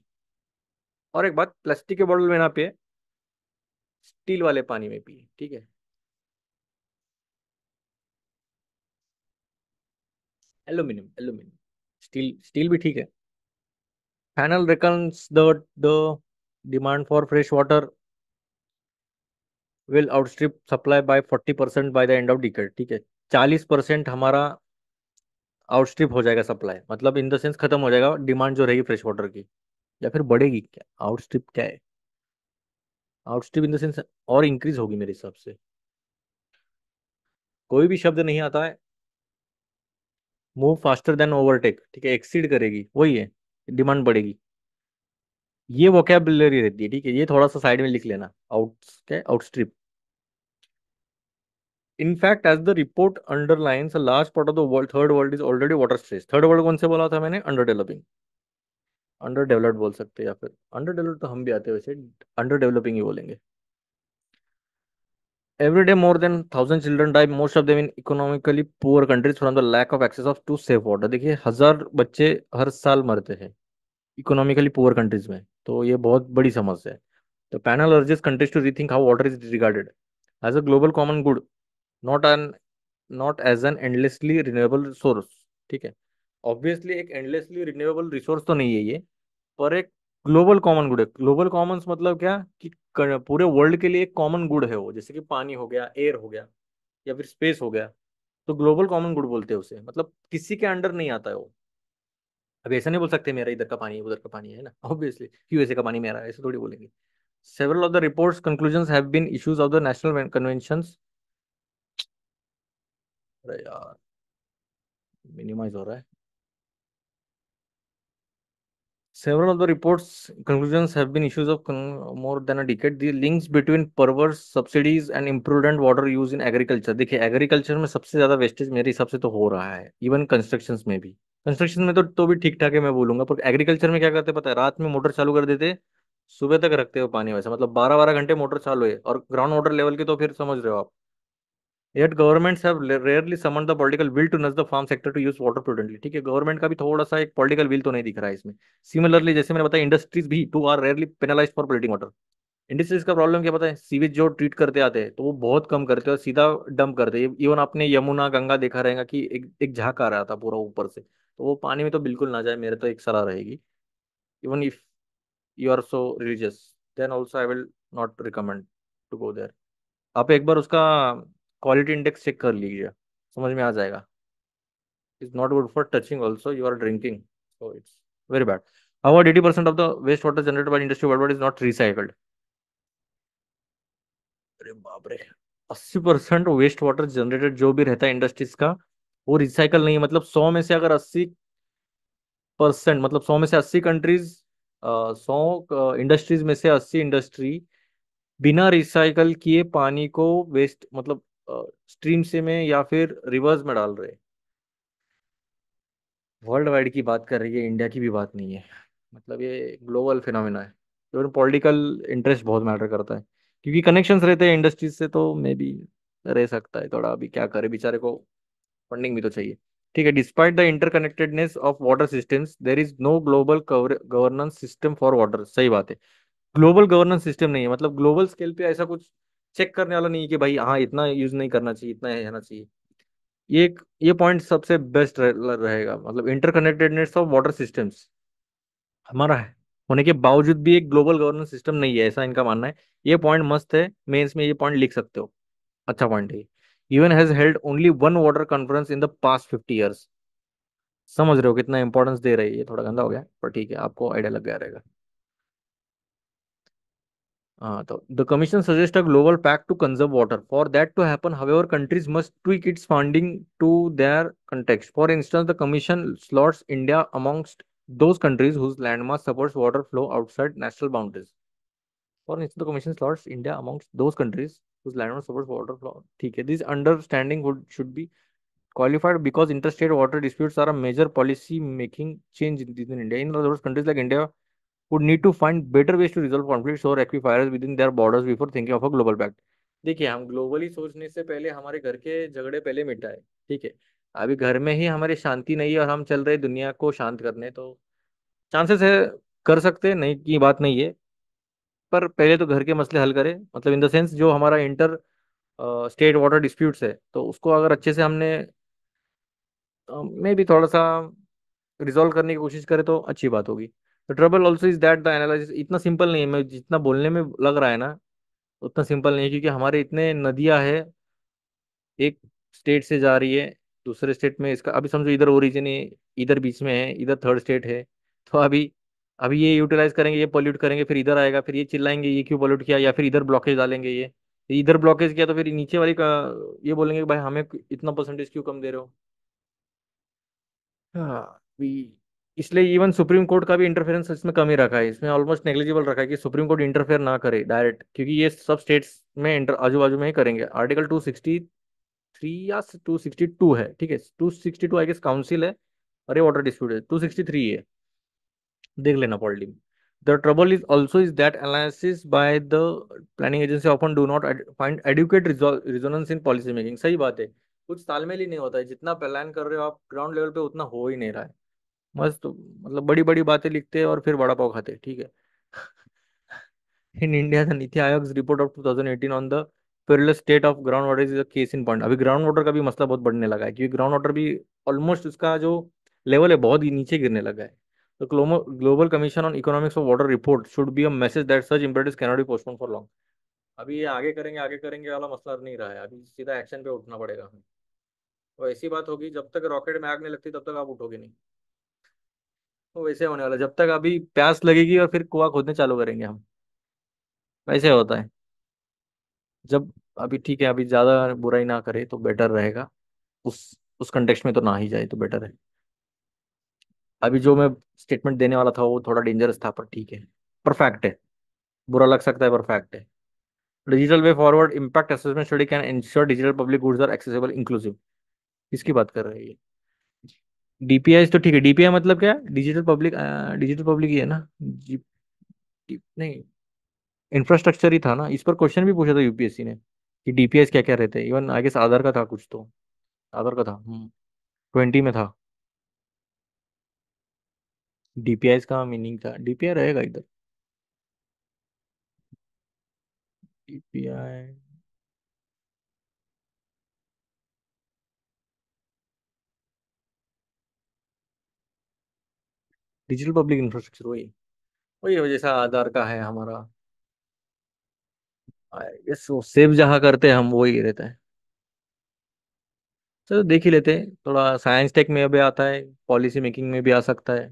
और एक बात plastic के bottle में ना पिए steel वाले पानी में पिए ठीक है एल्यूमिनियम एल्यूमिनियम स्टील स्टील भी ठीक है panel reckons the demand for fresh water will outstrip supply by forty percent by the end of decade ठीक है चालीस परसेंट हमारा आउटस्ट्रिप हो जाएगा सप्लाई मतलब इन द सेंस खत्म हो जाएगा डिमांड जो रहेगी फ्रेश वाटर की या फिर बढ़ेगी क्या आउटस्ट्रिप क्या है आउटस्ट्रिप इन द सेंस और इंक्रीज होगी मेरे हिसाब से कोई भी शब्द नहीं आता है मूव फास्टर देन ओवरटेक ठीक है एक्सीड करेगी वही है डिमांड बढ़ेगी ये वोकेबलरी रहती है ठीक है ये थोड़ा सा साइड में लिख लेना आउट क्या outstrip in fact as the report underline large part of the world third world is already water stress third world कौन से बोला था मैंने अंडर डेवलपिंग अंडर डेवलप्ड बोल सकते या फिर अंडर डेवलप्ड तो हम भी आते वैसे अंडर डेवलपिंग ही बोलेंगे every day more than thousand children die most of them economically poor countries from the lack of access of to safe water देखिए हजार बच्चे हर साल मरते हैं इकोनॉमिकली पुअर कंट्रीज में तो ये बहुत बड़ी समस्या है the panel urges countries to rethink how water is regarded as a global common good not an not as an endlessly renewable source ठीक है ऑब्वियसली एक एंडलेसली रिन्यूएबल रिसोर्स तो नहीं है ये पर एक ग्लोबल कॉमन गुड है ग्लोबल कॉमन्स मतलब क्या कि पूरे वर्ल्ड के लिए एक कॉमन गुड है वो जैसे कि पानी हो गया एयर हो गया या फिर स्पेस हो गया तो ग्लोबल कॉमन गुड बोलते हैं उसे मतलब किसी के अंडर नहीं आता है वो अब ऐसा नहीं बोल सकते मेरा इधर का पानी है उधर का पानी है ना ऑब्वियसली *laughs* यूएसए का पानी मेरा ऐसे थोड़ी बोलेंगे several of the reports conclusion have been issues of the national conventions अरे यार मिनिमाइज हो रहा है Several of the report's conclusions have been issues of more than a decade. The links between perverse subsidies and imprudent water use in agriculture. देखिए agriculture में सबसे ज्यादा wastage मेरे हिसाब से तो हो रहा है इवन कंस्ट्रक्शन में भी कंस्ट्रक्शन में तो तो भी ठीक ठाक है मैं बोलूंगा पर एग्रीकल्चर में क्या करते पता है रात में मोटर चालू कर देते सुबह तक रखते हो पानी वैसा मतलब बारह बारह घंटे मोटर चालू है और ग्राउंड वाटर लेवल की तो फिर समझ रहे हो आप Yet governments have rarely summoned the political will to nudge the farm sector to use water prudently. ठीक है गवर्नमेंट का भी थोड़ा सा एक पॉलिटिकल विल तो नहीं दिख रहा है इसमें सिमिलरली जैसे मैंने बताया इंडस्ट्रीज भी too are rarely penalise for polluting water industries का प्रॉब्लम क्या पता है सीवेज जो ट्रीट करते आते हैं तो वो बहुत कम करते हैं और सीधा डंप करते हैं इवन आपने यमुना गंगा देखा रहेगा कि एक एक झाक आ रहा था पूरा ऊपर से तो वो पानी में तो बिल्कुल ना जाए मेरे तो एक सलाह रहेगी even if you are so religious then also I will not recommend to go there आप एक बार उसका क्वालिटी इंडेक्स चेक कर लीजिए समझ में आ जाएगा it's not good for touching also you are drinking so it's very bad about eighty percent of the waste water generate by industry world is not recycled अरे बाप अस्सी परसेंट वेस्ट वाटर जनरेटेड जो भी रहता है industries का वो recycle नहीं है मतलब सौ में से अगर अस्सी परसेंट मतलब सौ में से अस्सी कंट्रीज सौ इंडस्ट्रीज में से अस्सी इंडस्ट्री बिना रिसाइकल किए पानी को वेस्ट मतलब स्ट्रीम से में या फिर रिवर्स में डाल रहे वर्ल्ड वाइड की बात कर रही है इंडिया की भी बात नहीं है मतलब ये ग्लोबल फिनोमिना है इवन तो पॉलिटिकल इंटरेस्ट बहुत मैटर करता है क्योंकि कनेक्शंस रहते हैं इंडस्ट्रीज से तो मे बी रह सकता है थोड़ा अभी क्या करे बेचारे को फंडिंग भी तो चाहिए ठीक है despite the interconnectedness of water systems there is no global governance system for water सही बात है ग्लोबल गवर्नेंस सिस्टम नहीं है मतलब ग्लोबल स्केल पे ऐसा कुछ चेक करने वाला नहीं है कि भाई हाँ इतना यूज नहीं करना चाहिए इतना रहना चाहिए ये ये पॉइंट सबसे बेस्ट रहेगा मतलब इंटरकनेक्टेडनेस ऑफ वाटर सिस्टम्स हमारा है होने के बावजूद भी एक ग्लोबल गवर्नेंस सिस्टम नहीं है ऐसा इनका मानना है ये पॉइंट मस्त है मेंस में ये पॉइंट लिख सकते हो अच्छा पॉइंट है UN has held only one water conference in the past fifty years समझ रहे हो कितना इंपॉर्टेंस दे रही है थोड़ा गंदा हो गया पर ठीक है आपको आइडिया लग गया रहेगा the, the, Commission suggests a global pact to conserve water. For that to happen, however, countries must tweak its funding to their context. For instance, the Commission slots India amongst those countries whose landmass supports water flow outside national boundaries. For instance, the Commission slots India amongst those countries whose landmass supports water flow. Okay, this understanding would should be qualified because interstate water disputes are a major policy making change in, in India. In other words, countries like India would need to find better ways to resolve conflicts or aquifers within their borders before thinking of a global pact. देखिए हम globally सोचने से पहले हमारे घर के झगड़े पहले मिटाए ठीक है अभी घर में ही हमारी शांति नहीं है और हम चल रहे दुनिया को शांत करने तो चांसेस है कर सकते नहीं की बात नहीं है पर पहले तो घर के मसले हल करें मतलब इन द सेंस जो हमारा इंटर स्टेट वाटर डिस्प्यूट्स है तो उसको अगर अच्छे से हमने मे भी थोड़ा सा रिजोल्व करने की कोशिश करें तो अच्छी बात होगी trouble also is that the analysis इतना सिंपल नहीं है मैं जितना बोलने में लग रहा है ना उतना सिंपल नहीं है क्योंकि हमारे इतने नदियाँ है एक स्टेट से जा रही है दूसरे स्टेट में इसका अभी समझो इधर ओरिजिन है इधर बीच में है इधर थर्ड स्टेट है तो अभी अभी ये यूटिलाइज करेंगे ये पॉल्यूट करेंगे फिर इधर आएगा फिर ये चिल्लाएंगे ये क्यों पॉल्यूट किया या फिर इधर ब्लॉकेज डालेंगे ये इधर ब्लॉकेज किया तो फिर नीचे वाली का ये बोलेंगे भाई हमें इतना परसेंटेज क्यों कम दे रहे हो हाँ इसलिए इवन सुप्रीम कोर्ट का भी इंटरफेरेंस इसमें कम ही रखा है इसमें ऑलमोस्ट नेग्लिजिबल रखा है कि सुप्रीम कोर्ट इंटरफेयर ना करे डायरेक्ट क्योंकि ये सब स्टेट्स में इंटर आजू बाजू में ही करेंगे आर्टिकल टू सिक्सटी थ्री या टू सिक्सटी टू है ठीक है two sixty two I guess council है और ये वाटर डिस्प्यूट है टू सिक्सटी थ्री है देख लेना पॉलिटी में trouble is also is that that by by the planning agency often do not ad, find adequate resonance in सही बात है कुछ तालमेल ही नहीं होता है जितना प्लान कर रहे हो आप ग्राउंड लेवल पे उतना हो ही नहीं रहा है मस्त मतलब बड़ी बड़ी बातें लिखते हैं और फिर वड़ा पाव खाते ठीक है *laughs* in India the NITI Aayog report of 2018 on the perilous state of ground water is a case in point अभी ग्राउंड वाटर का भी मसला बहुत बढ़ने लगा है क्योंकि ग्राउंड वाटर भी ऑलमोस्ट उसका जो लेवल है बहुत ही नीचे गिरने लगा है The Global Commission on Economics of Water report should be a message that such imperatives cannot be postpone for long अभी ये आगे करेंगे आगे करेंगे वाला मसला नहीं रहा है अभी सीधा एक्शन पे उठना पड़ेगा हमें तो ऐसी बात होगी जब तक रॉकेट में आग नहीं लगती तब तक आप उठोगे नहीं तो वैसे होने वाला जब तक अभी प्यास लगेगी और फिर कुआं खोदने चालू करेंगे हम वैसे होता है जब अभी ठीक है अभी ज्यादा बुराई ना करे तो बेटर रहेगा उस उस कंटेक्स्ट में तो ना ही जाए तो बेटर है अभी जो मैं स्टेटमेंट देने वाला था वो थोड़ा डेंजरस था पर ठीक है परफेक्ट है बुरा लग सकता है परफेक्ट है digital way forward impact assessment study can ensure digital public goods are accessible inclusive किसकी बात कर रहे हैं ये डीपीआई तो ठीक है डीपीआई मतलब क्या डिजिटल पब्लिक डिजिटल पब्लिक ही है ना जी, नहीं इंफ्रास्ट्रक्चर ही था ना इस पर क्वेश्चन भी पूछा था यूपीएससी ने कि डीपीआई क्या क्या रहते हैं इवन आई गेस आधार का था कुछ तो आधार का था ट्वेंटी हम्म, में था डीपीआई का मीनिंग था डीपीआई रहेगा इधर डीपीआई डिजिटल पब्लिक इंफ्रास्ट्रक्चर वही वही जैसा आधार का है हमारा हाँ, यस वो सेव जहाँ करते हैं हम वही रहता है चलो देख ही लेते हैं थोड़ा साइंस टेक में भी आता है पॉलिसी मेकिंग में भी आ सकता है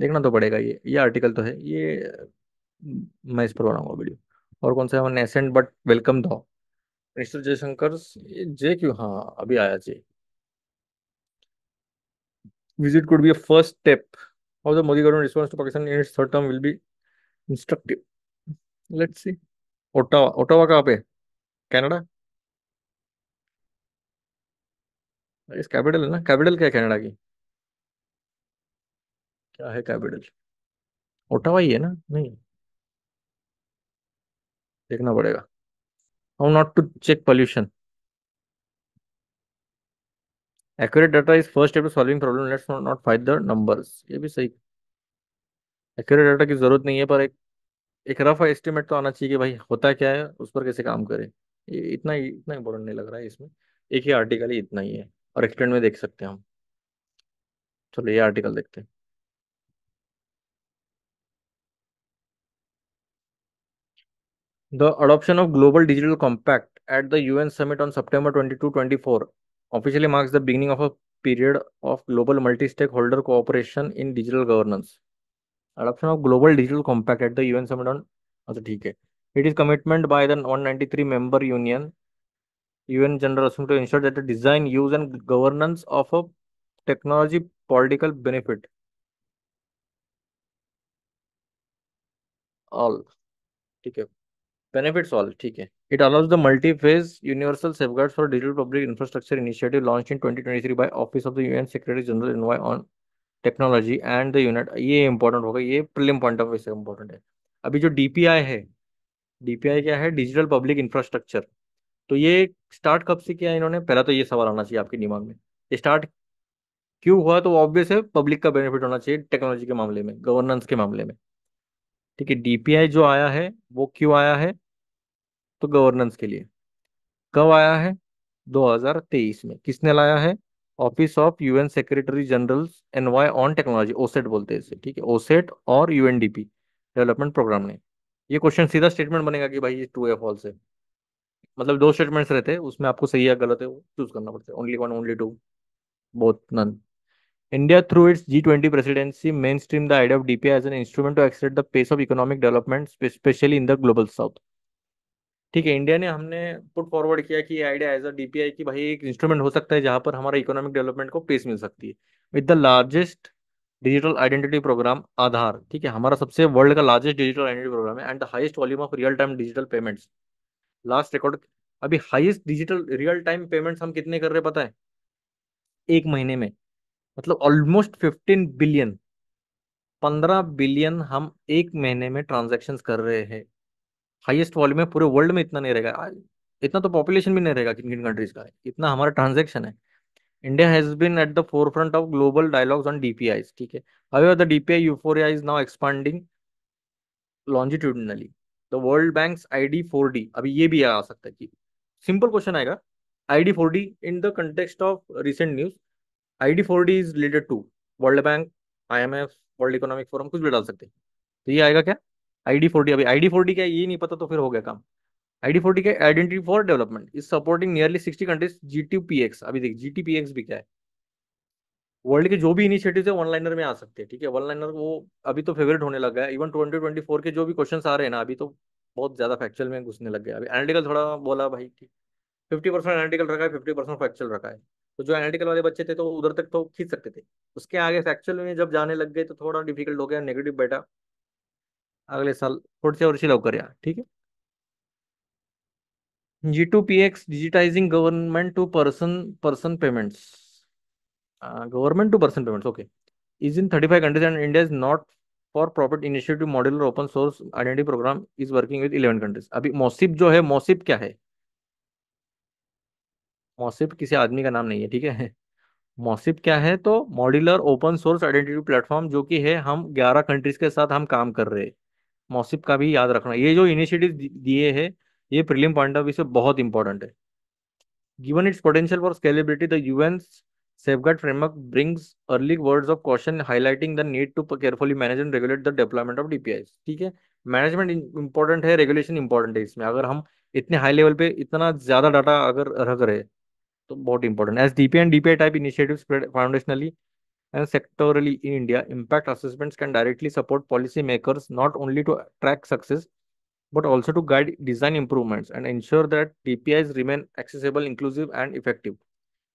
देखना तो पड़ेगा ये ये आर्टिकल तो है ये मैं इस पर बनाऊंगा वीडियो और कौन सा है नेसेंट बट वेलकम दो मिस्टर जयशंकर जे क्यू हाँ अभी आया J visit could be a first step How the Modi government response to Pakistan in its third term will be instructive. Let's see. Ottawa. Ottawa कहाँ पे? Canada. इस capital है ना capital क्या है कनाडा की क्या है कैपिटल ओटावा ही है ना नहीं देखना पड़ेगा how not to check pollution accurate data is first step to solving problem let's not fight the numbers ये भी सही एक्यूरेट डाटा की जरूरत नहीं है पर एक एक रफ एस्टिमेट तो आना चाहिए कि भाई होता क्या है उस पर कैसे काम करें ये इतना इतना इंपॉर्टेंट नहीं लग रहा है इसमें एक ही आर्टिकल ही इतना ही है और एक्सटेंड में देख सकते हैं हम चलो ये आर्टिकल देखते हैं The adoption of Global Digital Compact at the UN Summit on September 22, 24 officially marks the beginning of a period of global multi-stakeholder cooperation in digital governance. Adoption of Global Digital Compact at the UN Summit on अच्छा ठीक it is commitment by the 193 member union UN General Assembly to ensure that the design, use, and governance of a technology political benefit. All. Okay. Benefits all ठीक है it allows It allows the multi-phase universal safeguards for digital public infrastructure twenty launched in 2023 by Office of the UN general in Envoy on technology and the unit ये important होगा ये prelim point of view से important है अभी जो D P I है DPI क्या है डिजिटल पब्लिक इंफ्रास्ट्रक्चर तो ये स्टार्ट कब से किया इन्होंने पहला तो ये सवाल आना चाहिए आपके दिमाग में स्टार्ट क्यों हुआ तो ऑब्वियस है पब्लिक का बेनिफिट होना चाहिए टेक्नोलॉजी के मामले में गवर्नेंस के मामले में ठीक है डीपीआई जो आया है वो क्यों आया है तो गवर्नेंस के लिए कब आया है 2023 में किसने लाया है office of UN secretary general envoy on technology OSET बोलते हैं इसे ठीक है ओसेट e और यूएनडीपी डेवलपमेंट प्रोग्राम ने ये क्वेश्चन सीधा स्टेटमेंट बनेगा कि भाई टू एफ है फॉल्स है मतलब दो स्टेटमेंट्स रहते हैं उसमें आपको सही या गलत है वो चूज करना पड़ता है only one only two both none India, through its G20 presidency, mainstreamed the idea of DPI as an instrument to accelerate the pace of economic development, especially in the global south. ठीक है India ने हमने put forward किया कि idea as a DPI की भाई एक instrument हो सकता है जहां पर हमारा इकोनॉमिक डेवलपमेंट को पेस मिल सकती है with the largest digital identity programme Aadhaar ठीक है हमारा सबसे वर्ल्ड का लार्जेस्ट डिजिटल आइडेंटिटी प्रोग्राम है and the highest volume of real time digital payments last record अभी highest digital real time payments हम कितने कर रहे पता है एक महीने में मतलब ऑलमोस्ट फिफ्टीन बिलियन पंद्रह बिलियन हम एक महीने में ट्रांजेक्शन कर रहे हैं हाईएस्ट वॉल्यूम है पूरे वर्ल्ड में इतना नहीं रहेगा इतना तो पॉपुलेशन भी नहीं रहेगा किन किन कंट्रीज का इतना हमारा ट्रांजेक्शन है India has been at the forefront of global dialogues on DPI ठीक है how the DPI euphoria is now expanding longitudinally the world bank I D four D अभी ये भी आ सकता है कि सिंपल क्वेश्चन आएगा I D four D in the context of recent news ID four D is related to world bank IMF world economic forum कुछ भी डाल सकते हैं तो ये आएगा क्या आई डी फोर डी अभी आई डी फोर डी क्या ये नहीं पता तो फिर हो गया काम I D four D identity for development is supporting nearly sixty countries G T P X अभी देख जी टी पी एक्स भी क्या है वर्ल्ड के जो भी इनिशिएटिव है वन लाइनर में आ सकते हैं ठीक है वन लाइनर वो अभी तो फेवरेट होने लग गया इवन ट्वेंटी ट्वेंटी फोर के जो भी क्वेश्चन आ रहे हैं ना अभी तो बहुत ज्यादा फैक्चुअल में घुसने लग गया अभी एनालिटिकल थोड़ा बोला भाई ठीक फिफ्टी परसेंट एनालिटिकल रखा है फिफ्टी परसेंट फैक्चुअल रखा है तो जो एनालिटिकल वाले बच्चे थे तो उधर तक तो खींच सकते थे उसके आगे फैक्चुअल में जब जाने लग गए तो थोड़ा डिफिकल्ट हो गया नेगेटिव बैठा अगले साल थोड़ी वर्षी लवकर कर ठीक है G two P X digitising government to person person payments government to person payments okay is in thirty five countries and India is not for profit initiative model open source identity programme is working with eleven countries अभी MOSIP जो है मोसिप क्या है मॉसिप किसी आदमी का नाम नहीं है ठीक है मॉसिप क्या है तो modular open source identity platform जो कि है हम 11 कंट्रीज के साथ हम काम कर रहे हैं मॉसिप का भी याद रखना ये जो इनिशिएटिव दिए हैं ये प्रीलिम पॉइंट ऑफ व्यू से बहुत इंपॉर्टेंट है given its potential for scalability the UN guard framework brings early word of question highlighting the need to careful manage and regulate the development of DPI ठीक है management important है regulation important है इसमें अगर हम इतने high level पे इतना ज्यादा डाटा अगर रख रहे तो बहुत important S DP and DPI type initiatives foundationally and sectorally in India impact assessments can directly support policy makers not only to track success but also to guide design improvements and ensure that DPI remain accessible inclusive and effective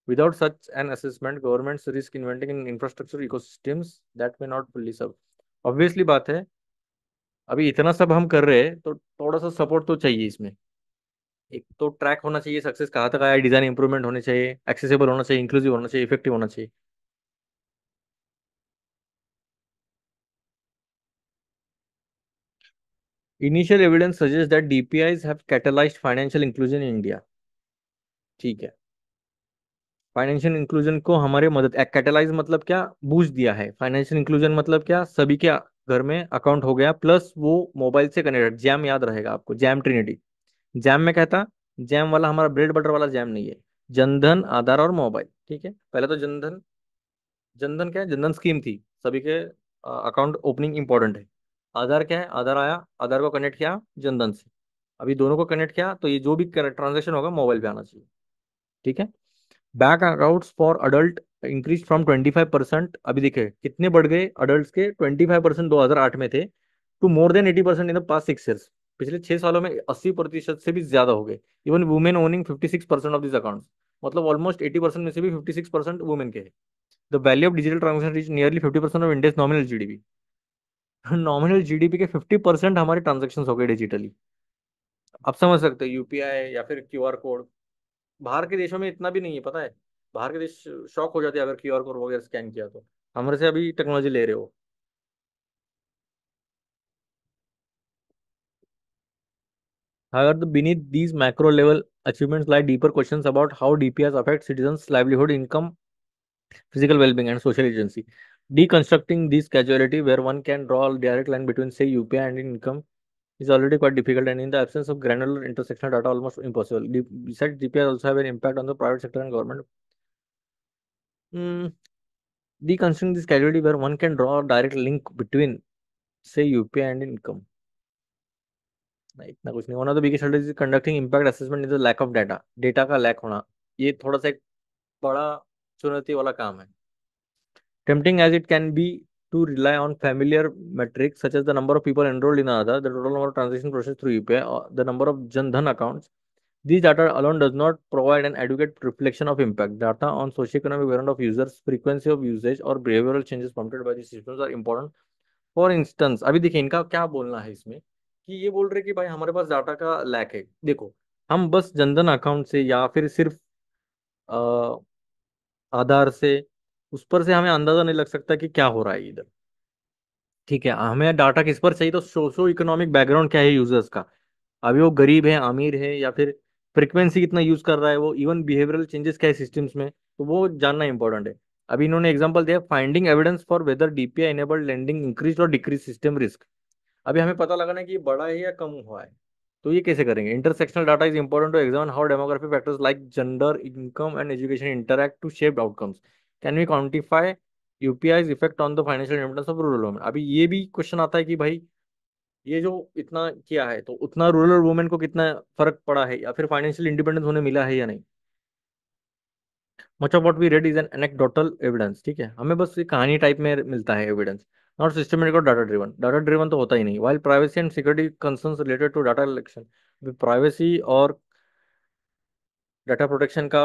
without such an assessment government risk inventing in infrastructure ecosystems that may not fully serve obviously बात है अभी इतना सब हम कर रहे हैं तो थोड़ा सा सपोर्ट तो चाहिए इसमें एक तो ट्रैक होना चाहिए सक्सेस कहाँ तक आया डिजाइन इंप्रूवमेंट होने चाहिए एक्सेसिबल होना चाहिए इंक्लूसिव होना चाहिए इफेक्टिव होना चाहिए initial evidence suggest that DPIs have catalysed financial inclusion in India ठीक है फाइनेंशियल इंक्लूजन को हमारे मदद कैटेलाइज मतलब क्या बूझ दिया है फाइनेंशियल इंक्लूजन मतलब क्या सभी के घर में अकाउंट हो गया प्लस वो मोबाइल से कनेक्टेड जैम याद रहेगा आपको जैम ट्रिनिटी जैम में कहता जैम वाला हमारा ब्रेड बटर वाला जैम नहीं है जनधन आधार और मोबाइल ठीक है पहले तो जनधन जनधन क्या है जनधन स्कीम थी सभी के अकाउंट ओपनिंग इंपॉर्टेंट है आधार क्या है आधार आया आधार को कनेक्ट किया जनधन से अभी दोनों को कनेक्ट किया तो ये जो भी ट्रांजेक्शन होगा मोबाइल पे आना चाहिए ठीक है bank account for adult increase from twenty five percent अभी देखे कितने बढ़ गए अडल्ट के ट्वेंटी फाइव परसेंट दो हजार आठ में थे to more than eighty percent in the past six years पिछले छह सालों में अस्सी प्रतिशत से भी ज्यादा हो गए even women owning fifty six percent of this account मतलब ऑलमोस्ट एटी परसेंट में से भी फिफ्टी सिक्स परसेंट वुमेन के है the value of digital transaction reach nearly fifty percent of India's nominal G GDP nominal GDP के fifty percent हमारे transaction हो गए डिजिटली आप समझ सकते हो यूपीआई या फिर क्यू कोड बाहर के देशों में इतना भी नहीं है पता है बाहर के देश शॉक हो जाते हैं अगर क्यू कोड वगैरह स्कैन किया तो हमारे से अभी टेक्नोलॉजी ले रहे हो However, beneath these macro level achievements lie deeper questions about how DPRs affect citizens' livelihood, income, physical well being, and social agency. Deconstructing this casualty, where one can draw a direct line between, say, UPI and income, is already quite difficult, and in the absence of granular intersectional data, almost impossible. Besides, DPRs also have an impact on the private sector and government. Mm. Deconstructing this casualty, where one can draw a direct link between, say, UPI and income इतना कुछ नहीं one of conducting impact assessment in lack of data data का lack होना ये थोड़ा सा एक बड़ा चुनौती वाला काम है tempting as it can be to rely on familiar metric such as the number of people enrolled in Aadhaar the total number of transaction process through UPI the number of Jan Dhan accounts this data alone does not provide an adequate reflection of impact data on social economic of users frequency of usage और behavioural changes promoted by this system are important for instance अभी देखिए इनका क्या बोलना है इसमें कि ये बोल रहे कि भाई हमारे पास डाटा का लैक है देखो हम बस जनधन अकाउंट से या फिर सिर्फ आ, आधार से उस पर से हमें अंदाजा नहीं लग सकता कि क्या हो रहा है इधर ठीक है हमें डाटा किस पर चाहिए तो सोशो इकोनॉमिक बैकग्राउंड क्या है यूजर्स का अभी वो गरीब है अमीर है या फिर फ्रिक्वेंसी कितना यूज कर रहा है वो इवन बिहेवियरल चेंजेस क्या है सिस्टम्स में तो वो जानना इंपॉर्टेंट है अभी इन्होंने एग्जाम्पल दिया finding evidence for whether DPI enabled lending increase और डिक्रीज सिस्टम रिस्क अभी हमें पता लगाना है कि ये बड़ा है या कम हुआ है तो ये कैसे करेंगे intersectional data is important to exam how demography factors like gender income and education interact to shape outcomes can we quantify UPI effect on the financial importance of rural women अभी ये भी क्वेश्चन आता है कि भाई ये जो इतना किया है तो उतना रूरल वुमेन को कितना फर्क पड़ा है या फिर फाइनेंशियल इंडिपेंडेंस होने मिला है या नहीं much of what we read is anecdotal evidence ठीक है हमें बस कहानी टाइप में मिलता है एविडेंस नॉट सिस्टमेटिक और डाटा ड्रिवन डाटा ड्रिवन तो होता ही नहीं while privacy and security concern related to data collection privacy और डाटा प्रोटेक्शन का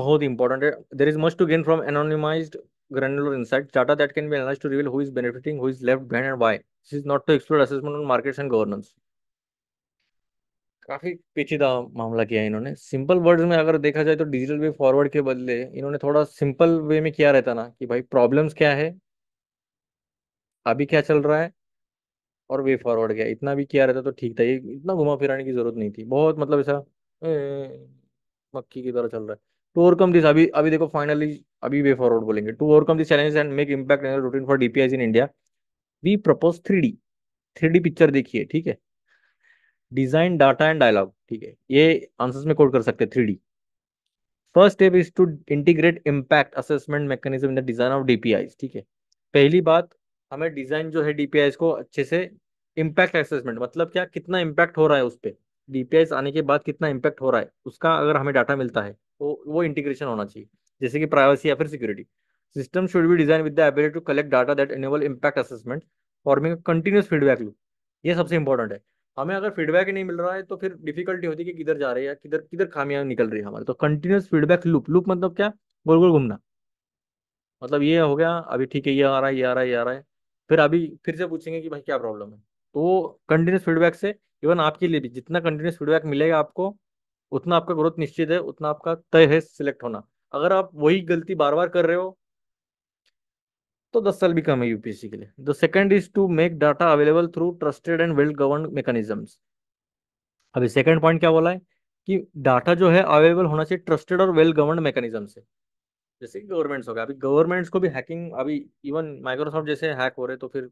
बहुत इंपॉर्टेंट है there is must to gain from anonymise granular insight data that can be analyzed to reveal who is benefiting who is left behind and why this is not to explore assessment on markets and governance काफी पेचीदा मामला किया इन्होंने simple words में अगर देखा जाए तो डिजिटल वे फॉरवर्ड के बदले इन्होंने थोड़ा सिंपल वे में किया रहता ना कि भाई प्रॉब्लम्स क्या है अभी क्या चल रहा है और वे फॉरवर्ड गया इतना भी किया रहता तो ठीक था ये इतना घुमा फिराने की जरूरत नहीं थी बहुत मतलब ऐसा हम्म, मक्की की तरह चल रहा है टू ओवरकम दिस अभी अभी देखो फाइनली अभी वे फॉरवर्ड बोलेंगे to overcome this challenge and make impact in routine for DPIs in India we propose three D three picture देखिए ठीक है डिजाइन डाटा एंड डायलॉग ठीक है ये आंसर्स में कोड कर सकते हैं three D first step is to integrate impact assessment mechanism in the design of DPI ठीक है पहली बात हमें डिजाइन जो है डीपीआई को अच्छे से इम्पैक्ट असेसमेंट मतलब क्या कितना इम्पैक्ट हो रहा है उस पर डीपीआई आने के बाद कितना इम्पैक्ट हो रहा है उसका अगर हमें डाटा मिलता है तो वो इंटीग्रेशन होना चाहिए जैसे कि प्राइवेसी या फिर security system should be design with the ability to collect data that enable impact assessment forming continuous feedback loop ये सबसे इंपॉर्टेंट है हमें अगर फीडबैक ही नहीं मिल रहा है तो फिर डिफिकल्टी होती है कि किधर जा रहे हैं या किधर किधर खामियां निकल रही है हमारे तो कंटिन्यूस फीडबैक लूप लूप मतलब क्या गोल गोल घूमना मतलब ये हो गया अभी ठीक है ये आ रहा है ये आ रहा है ये आ रहा है फिर अभी फिर से पूछेंगे कि भाई क्या प्रॉब्लम है तो कंटिन्यूस फीडबैक से इवन आपके लिए भी जितना कंटिन्यूस फीडबैक मिलेगा आपको उतना आपका ग्रोथ निश्चित है उतना आपका तय है सिलेक्ट होना अगर आप वही गलती बार बार कर रहे हो तो दस साल भी कम है यूपीएससी के लिए the second is to make data available through trusted and well govern mechanisms अभी सेकंड पॉइंट क्या बोला है कि डाटा जो है अवेलेबल होना चाहिए ट्रस्टेड और वेल गवर्न मैकेनिज्म से जैसे गवर्नमेंट्स हो गया अभी गवर्नमेंट्स को भी हैकिंग अभी इवन माइक्रोसॉफ्ट जैसे हैक हो रहे तो फिर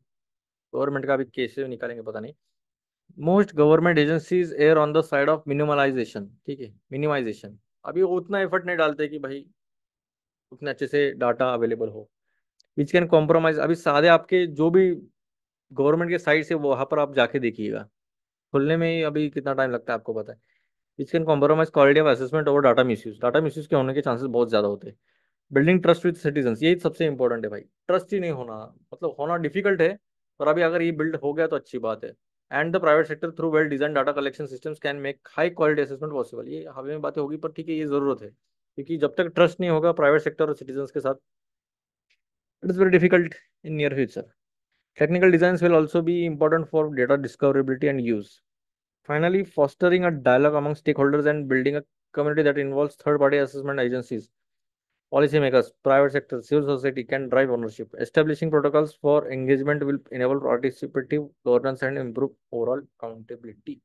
गवर्नमेंट का भी केसेस निकालेंगे पता नहीं most government agencies err on the side of minimalisation ठीक है मिनिमाइजेशन अभी वो उतना एफर्ट नहीं डालते कि भाई उतने अच्छे से डाटा अवेलेबल हो विच कैन कॉम्प्रोमाइज अभी सादे आपके जो भी गवर्नमेंट के साइड से वहाँ पर आप जाके देखिएगा खुलने में ही अभी कितना टाइम लगता है आपको पता है which can compromise quality of assessment over data misuse data misuse के होने के चांसेस बहुत ज़्यादा होते हैं बिल्डिंग ट्रस्ट विद सिटीजन यही सबसे इंपॉर्टेंट है भाई ट्रस्ट ही नहीं होना मतलब होना डिफिकल्ट है पर अभी अगर ये बिल्ड हो गया तो अच्छी बात है and the private sector through well design data collection system can make high quality assessment possible ये हवे में बातें होगी पर ठीक है ये जरूरत है क्योंकि जब तक ट्रस्ट नहीं होगा प्राइवेट सेक्टर और सिटीजन के साथ it is very difficult in near future technical design will also भी important for data discoverability and use finally fostering a dialogue among stakeholders and building a community that involve third party assessment agencies Policymakers, private sector, civil society can drive ownership. Establishing protocols for engagement will enable participative governance and improve overall accountability.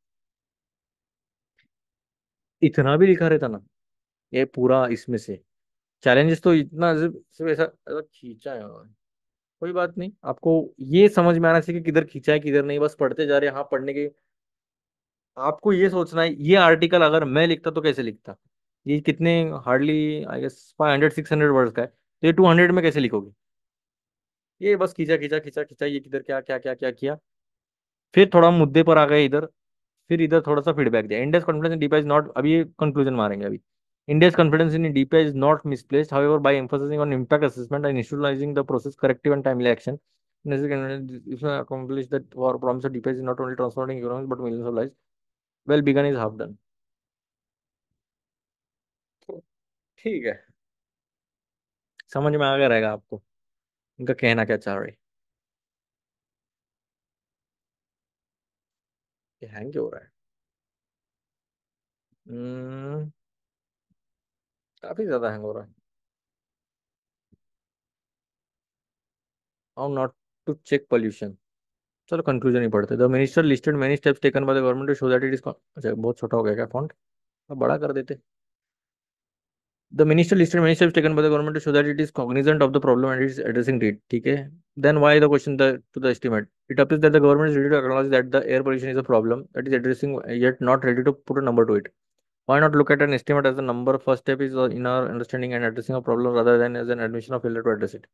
इतना भी लिखा रहता ना ये पूरा इसमें से challenges तो इतना सिर्फ ऐसा ऐसा खींचा है कोई बात नहीं आपको ये समझ में आना चाहिए कि किधर खींचा है किधर नहीं बस पढ़ते जा रहे हैं हाँ पढ़ने के आपको ये सोचना है ये आर्टिकल अगर मैं लिखता तो कैसे लिखता ये कितने hardly I guess five hundred six hundred word का है तो ये टू हंड्रेड में कैसे लिखोगे ये बस खींचा खींचा खींचा खींचा ये किधर क्या क्या क्या क्या किया फिर थोड़ा मुद्दे पर आ गए इधर फिर इधर थोड़ा सा फीडबैक दिया India's confidence in DPI is not अभी कंक्लूजन मारेंगे अभी India's confidence in DPI is not misplaced however by emphasising on impact assessment and institutionalising the process corrective and timely action not only transforming but millions of life well begun is half done ठीक है समझ में आ गया रहेगा आपको उनका कहना क्या चाह रही ये हैंग क्यों हो रहा है hmm, काफी ज्यादा हैंग हो रहा है how not to check pollution चलो कंक्लूजन ही पढ़ते the minister listed many steps taken by the government to show that it is अच्छा बहुत छोटा हो गया क्या फॉन्ट अब बड़ा कर देते the minister listed many steps taken by the government to show that it is cognizant of the problem and it is addressing it. Okay. Then why the question the, to the estimate? It appears that the government is ready to acknowledge that the air pollution is a problem that is addressing, yet not ready to put a number to it. Why not look at an estimate as a number? First step is in our understanding and addressing a problem rather than as an admission of failure to address it.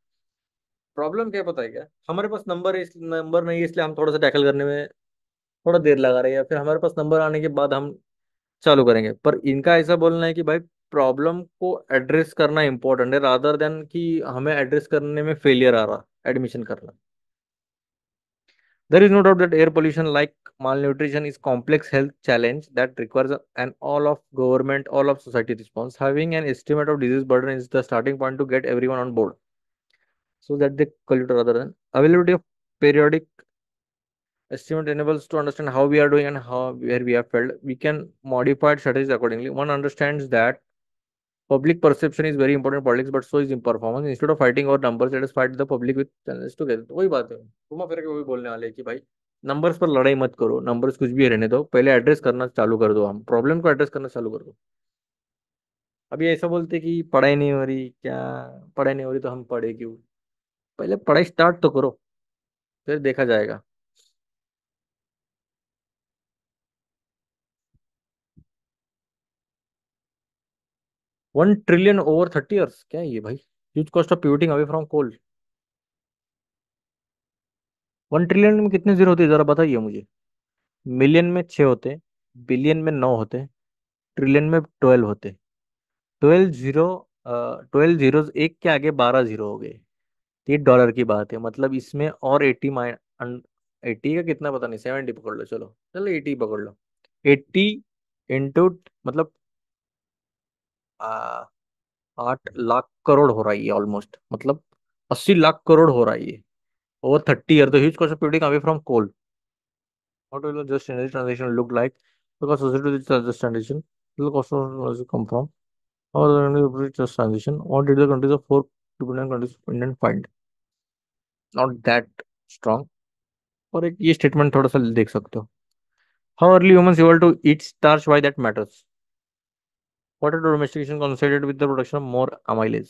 Problem क्या पता है क्या हमारे पास number है number नहीं है इसलिए हम थोड़ा सा टैकल करने में थोड़ा देर लगा रहे हैं या फिर हमारे पास नंबर आने के बाद हम चालू करेंगे पर इनका ऐसा बोलना है कि भाई प्रॉब्लम को एड्रेस करना इम्पोर्टेंट है रादर देन कि हमें एड्रेस करने में फेलियर आ रहा एडमिशन करना देर is no doubt that air pollution like mall nutrition is complex health challenge that requires N all of government all of society response having an estimate of disease burden is the starting point to get every on board so that the कल्यूट rather than availability of periodic Estimate enables to understand how we are doing and how where we have failed. We can modify strategies accordingly. One understands that public perception is very important in politics, but so is in performance. Instead of fighting over numbers, let us fight the public with तो वही बात है घुमा फिर के वही बोलने वाले कि भाई नंबर्स पर लड़ाई मत करो नंबर्स कुछ भी रहने दो पहले एड्रेस करना चालू कर दो हम प्रॉब्लम को एड्रेस करना चालू कर दो अभी ऐसा बोलते कि पढ़ाई नहीं हो रही क्या पढ़ाई नहीं हो रही तो हम पढ़े क्यों पहले पढ़ाई स्टार्ट तो करो फिर देखा जाएगा one trillion over thirty years क्या है ये भाई huge cost of putting away from coal one trillion में कितने जीरो होते जरा बताइए मुझे मिलियन में छ होते बिलियन में नौ होते ट्रिलियन में ट्वेल्व होते ट्वेल्व जीरो ट्वेल्व जीरो एक के आगे बारह जीरो हो गए ये डॉलर की बात है मतलब इसमें और एटी माइन एटी का कितना पता नहीं सेवेंटी पकड़ लो चलो चलो एटी पकड़ लो एट्टी इंटू मतलब आठ लाख करोड़ हो रहा है ऑलमोस्ट मतलब अस्सी लाख करोड़ हो रहा है over thirty year huge cost of producing away from coal what will just energy transaction look like देख सकते हो how early humans able to eat starch why that matters What are domestication considered with the production of more amylase?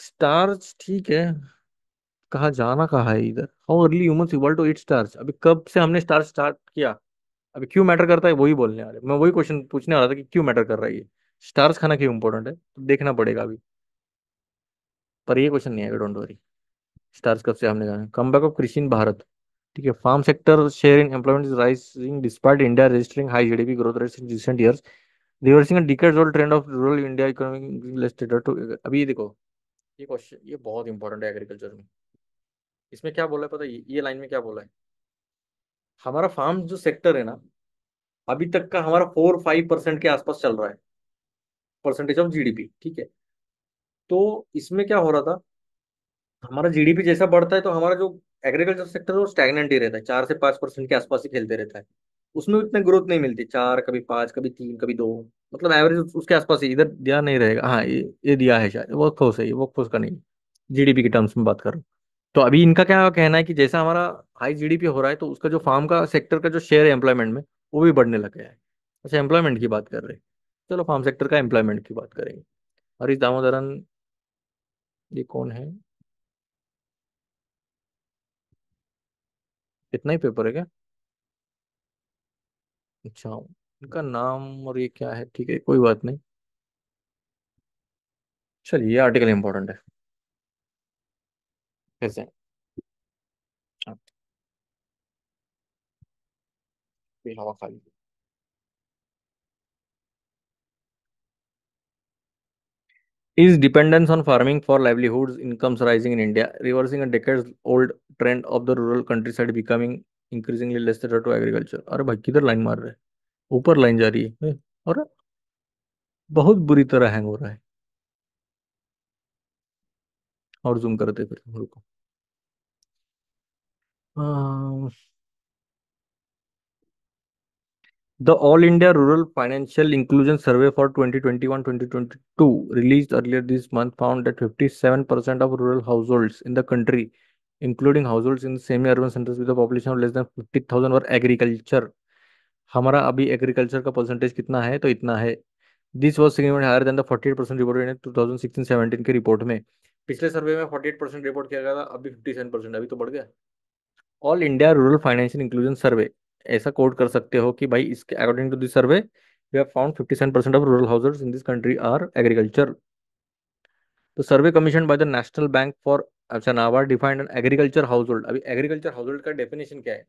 Starch ठीक है कहा जाना कहा है इधर how early humans evolve to eat starch अभी कब से हमने स्टार्च स्टार्ट किया अभी क्यों मैटर करता है वही बोलने वाले मैं वही क्वेश्चन पूछने वाला था कि क्यों मैटर कर रहा है ये स्टार्च खाना क्यों इंपॉर्टेंट है तो देखना पड़ेगा अभी पर ये क्वेश्चन नहीं आएगा डोंट वरी स्टार्च कब से हमने कहा come back of Christian Bharat ठीक है farm sector share in employment is rising despite India registering high GDP growth rates in recent years reversing a decades old trend of rural India economic less to अभी ये देखो ये question ये बहुत important है agriculture में इसमें क्या बोला है पता है ये लाइन में क्या बोला है हमारा फार्म जो सेक्टर है ना अभी तक का हमारा फोर फाइव परसेंट के आसपास चल रहा है परसेंटेज ऑफ जीडीपी ठीक है तो इसमें क्या हो रहा था हमारा जीडीपी जैसा बढ़ता है तो हमारा जो एग्रीकल्चर सेक्टर वो तो स्टैगनेंट ही रहता है चार से पांच परसेंट के आसपास ही खेलते रहता है उसमें उतने ग्रोथ नहीं मिलती चार कभी पांच कभी तीन कभी दो मतलब एवरेज उसके आसपास ही इधर दिया नहीं रहेगा हाँ ये ये दिया है शायद वर्क फोर्स है वर्क फोर्स का नहीं जीडीपी के टर्म्स में बात कर रहा हूँ तो अभी इनका क्या कहना है कि जैसा हमारा हाई जीडीपी हो रहा है तो उसका जो फार्म का सेक्टर का जो शेयर है एम्प्लॉयमेंट में वो भी बढ़ने लग गया है अच्छा एम्प्लॉयमेंट की बात कर रहे हैं चलो फार्म सेक्टर का एम्प्लॉयमेंट की बात करेंगे हरीश दामोदरन ये कौन है इतना ही पेपर है क्या अच्छा इनका नाम और ये क्या है ठीक है कोई बात नहीं चलिए ये आर्टिकल इंपॉर्टेंट है कैसे हवा खाली Is dependence on farming for livelihoods incomes rising in India, reversing a decades old trend of the rural countryside becoming increasingly less threat to agriculture? अरे भाई किधर लाइन मार रहे ऊपर लाइन जा रही है और बहुत बुरी तरह हैंग हो रहा है और जूम करते फिर रुको The All India Rural Financial Inclusion Survey for 2021-2022 released earlier this month found that 57% of rural households in the country, including households in semi-urban centers with a population of less than 50,000 were agriculture. हमारा अभी agriculture का percentage कितना है तो इतना है this was significant higher than the 48 percent reported in 2016-17 के report में पिछले सर्वे में 48 परसेंट रिपोर्ट किया गया था अभी 57 परसेंट अभी तो बढ़ गया all India rural financial inclusion survey ऐसा कोड कर सकते हो कि भाई इसके according to this survey we have found 57 percent of rural houses in this country are agriculture तो survey commission by the national bank for अच्छा NABARD defined an agriculture household अभी एग्रीकल्चर हाउस होल्ड का definition क्या है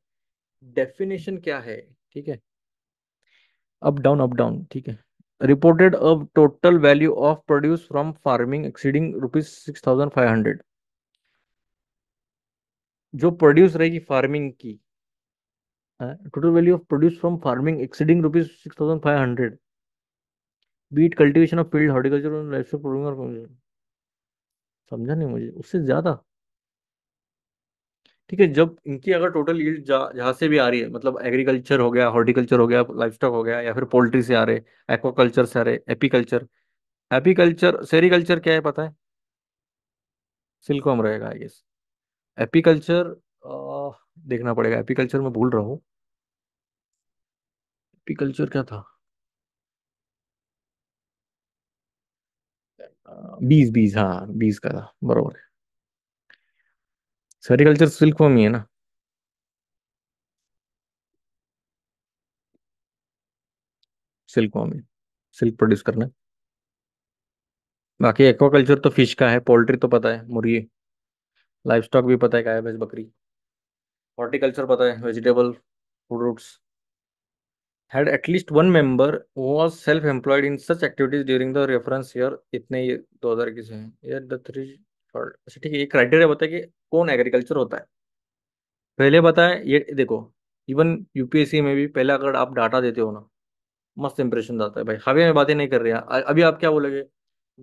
definition क्या है ठीक है अप डाउन अप डाउन ठीक है reported a total value of produce from farming exceeding rupees six thousand five hundred जो प्रोड्यूस रहेगी फार्मिंग की total value of produce from farming exceeding rupees 6500 be it cultivation of field horticulture और life और समझा नहीं मुझे उससे ज्यादा ठीक है जब इनकी अगर टोटल यील्ड जहाँ से भी आ रही है मतलब एग्रीकल्चर हो गया हॉर्टिकल्चर हो गया लाइफ स्टॉक हो गया या फिर पोल्ट्री से आ रहे एक्वाकल्चर से आ रहे एपीकल्चर एपीकल्चर सेरिकल्चर क्या है पता है सिल्कॉम रहेगा आई गेस एपीकल्चर देखना पड़ेगा एपीकल्चर में भूल रहा हूँ एपिकल्चर क्या था बीज बीज हाँ बीज का था बरोबर है सेरिकल्चर तो सिल्क फॉर्म ही है ना सिल्क फॉर्म सिल्क प्रोड्यूस करना बाकी बाकी एक्वाकल्चर तो फिश का है पोल्ट्री तो पता है मुर्गी लाइफ स्टॉक भी पता है गाय भैंस बकरी हॉर्टिकल्चर पता है vegetable fruits had at least one member who was self-employed in such activities during the reference year इतने ये 2021 हैं यार द थ्री अच्छा ठीक है ये क्राइटेरिया बताया कि कौन एग्रीकल्चर होता है पहले बताए ये देखो इवन यूपीएससी में भी पहले अगर आप डाटा देते हो ना मस्त इंप्रेशन जाता है भाई हवे में बातें नहीं कर रहे हैं अभी आप क्या बोलेंगे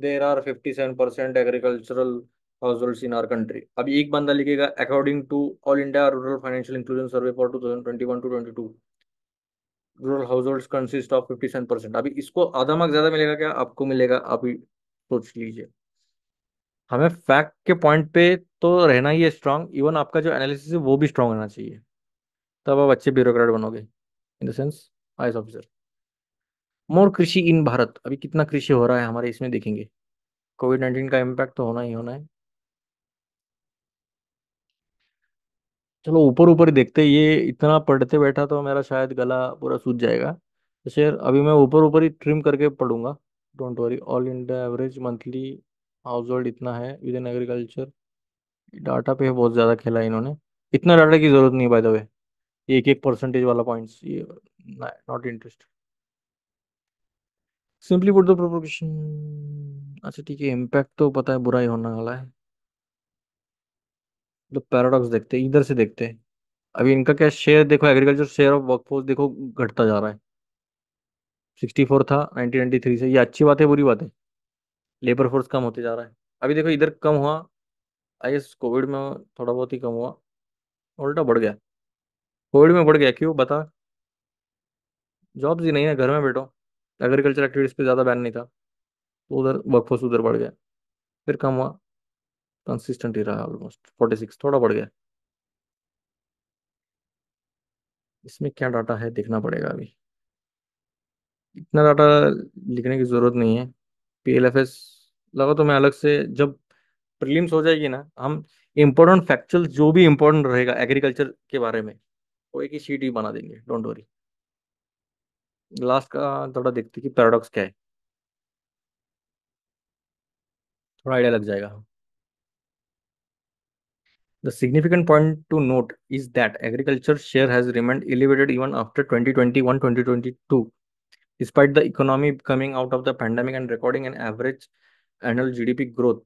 there are fifty seven percent agricultural household in our country अभी एक बंदा लिखेगा according to all India rural financial inclusion survey for two thousand twenty one to twenty two rural household consist of fifty seven percent अभी इसको आधा mark ज्यादा मिलेगा क्या आपको मिलेगा आप ही सोच लीजिए हमें फैक्ट के पॉइंट पे तो रहना ही है स्ट्रांग इवन आपका जो एनालिसिस है वो भी स्ट्रांग रहना चाहिए तब आप अच्छे ब्यूरोक्रेट बनोगे in the sense I officer more कृषि इन भारत अभी कितना कृषि हो रहा है हमारे इसमें देखेंगे कोविड नाइन्टीन का इम्पैक्ट तो होना ही होना है चलो ऊपर ऊपर ही देखते हैं, ये इतना पढ़ते बैठा तो मेरा शायद गला पूरा सूज जाएगा तो शेर अभी मैं ऊपर ऊपर ही ट्रिम करके पढ़ूंगा don't worry all India average monthly household इतना है विद इन एग्रीकल्चर डाटा पे बहुत ज़्यादा खेला इन्होंने इतना डाटा की ज़रूरत नहीं बाय द वे एक एक परसेंटेज वाला पॉइंट्स ये not interest simply put the propagation अच्छा ठीक है इम्पैक्ट तो पता है बुरा ही होने वाला है मतलब पैराडॉक्स देखते हैं इधर से देखते हैं अभी इनका क्या शेयर देखो एग्रीकल्चर शेयर ऑफ वर्कफोर्स देखो घटता जा रहा है सिक्सटी फोर था नाइनटीन नाइन्टी थ्री से ये अच्छी बात है बुरी बात है लेबर फोर्स कम होते जा रहा है अभी देखो इधर कम हुआ आई एस कोविड में थोड़ा बहुत ही कम हुआ उल्टा बढ़ गया कोविड में बढ़ गया क्यों बता जॉब्स ही नहीं है घर में बैठो एग्रीकल्चर एक्टिविटीज़ पे ज़्यादा बैन नहीं था तो उधर वर्कफोर्स उधर बढ़ गया फिर कम हुआ कंसिस्टेंट ही रहा ऑलमोस्ट फोर्टी सिक्स थोड़ा बढ़ गया इसमें क्या डाटा है देखना पड़ेगा अभी इतना डाटा लिखने की ज़रूरत नहीं है पी एल एफ एस लगा तो मैं अलग से जब प्रीलिम्स हो जाएगी ना हम इम्पोर्टेंट फैक्चुअल जो भी इम्पोर्टेंट रहेगा एग्रीकल्चर के बारे में वो एक ही शीट ही बना देंगे डोंट वरी लास्ट का थोड़ा देखते कि पैराडॉक्स क्या है थोड़ा आइडिया लग जाएगा हम The significant point to note is that agriculture share has remained elevated even after 2021-2022, despite the economy coming out of the pandemic and recording an average annual GDP growth.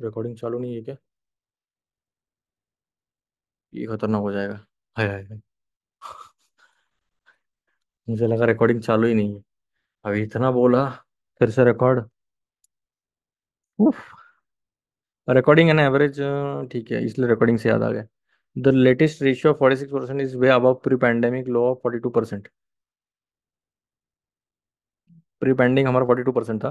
Recording? Chalo नहीं है क्या ये खतरनाक ho jayega. हाय हाय हाय *laughs* मुझे लगा recording चालू ही नहीं है अभी इतना बोला फिर से रिकॉर्ड उफ रिकॉर्डिंग एंड एवरेज ठीक है इसलिए रिकॉर्डिंग से याद आ गया the latest ratio forty six percent is way above pre pandemic low of forty two percent pre pandemic हमारा फोर्टी टू परसेंट था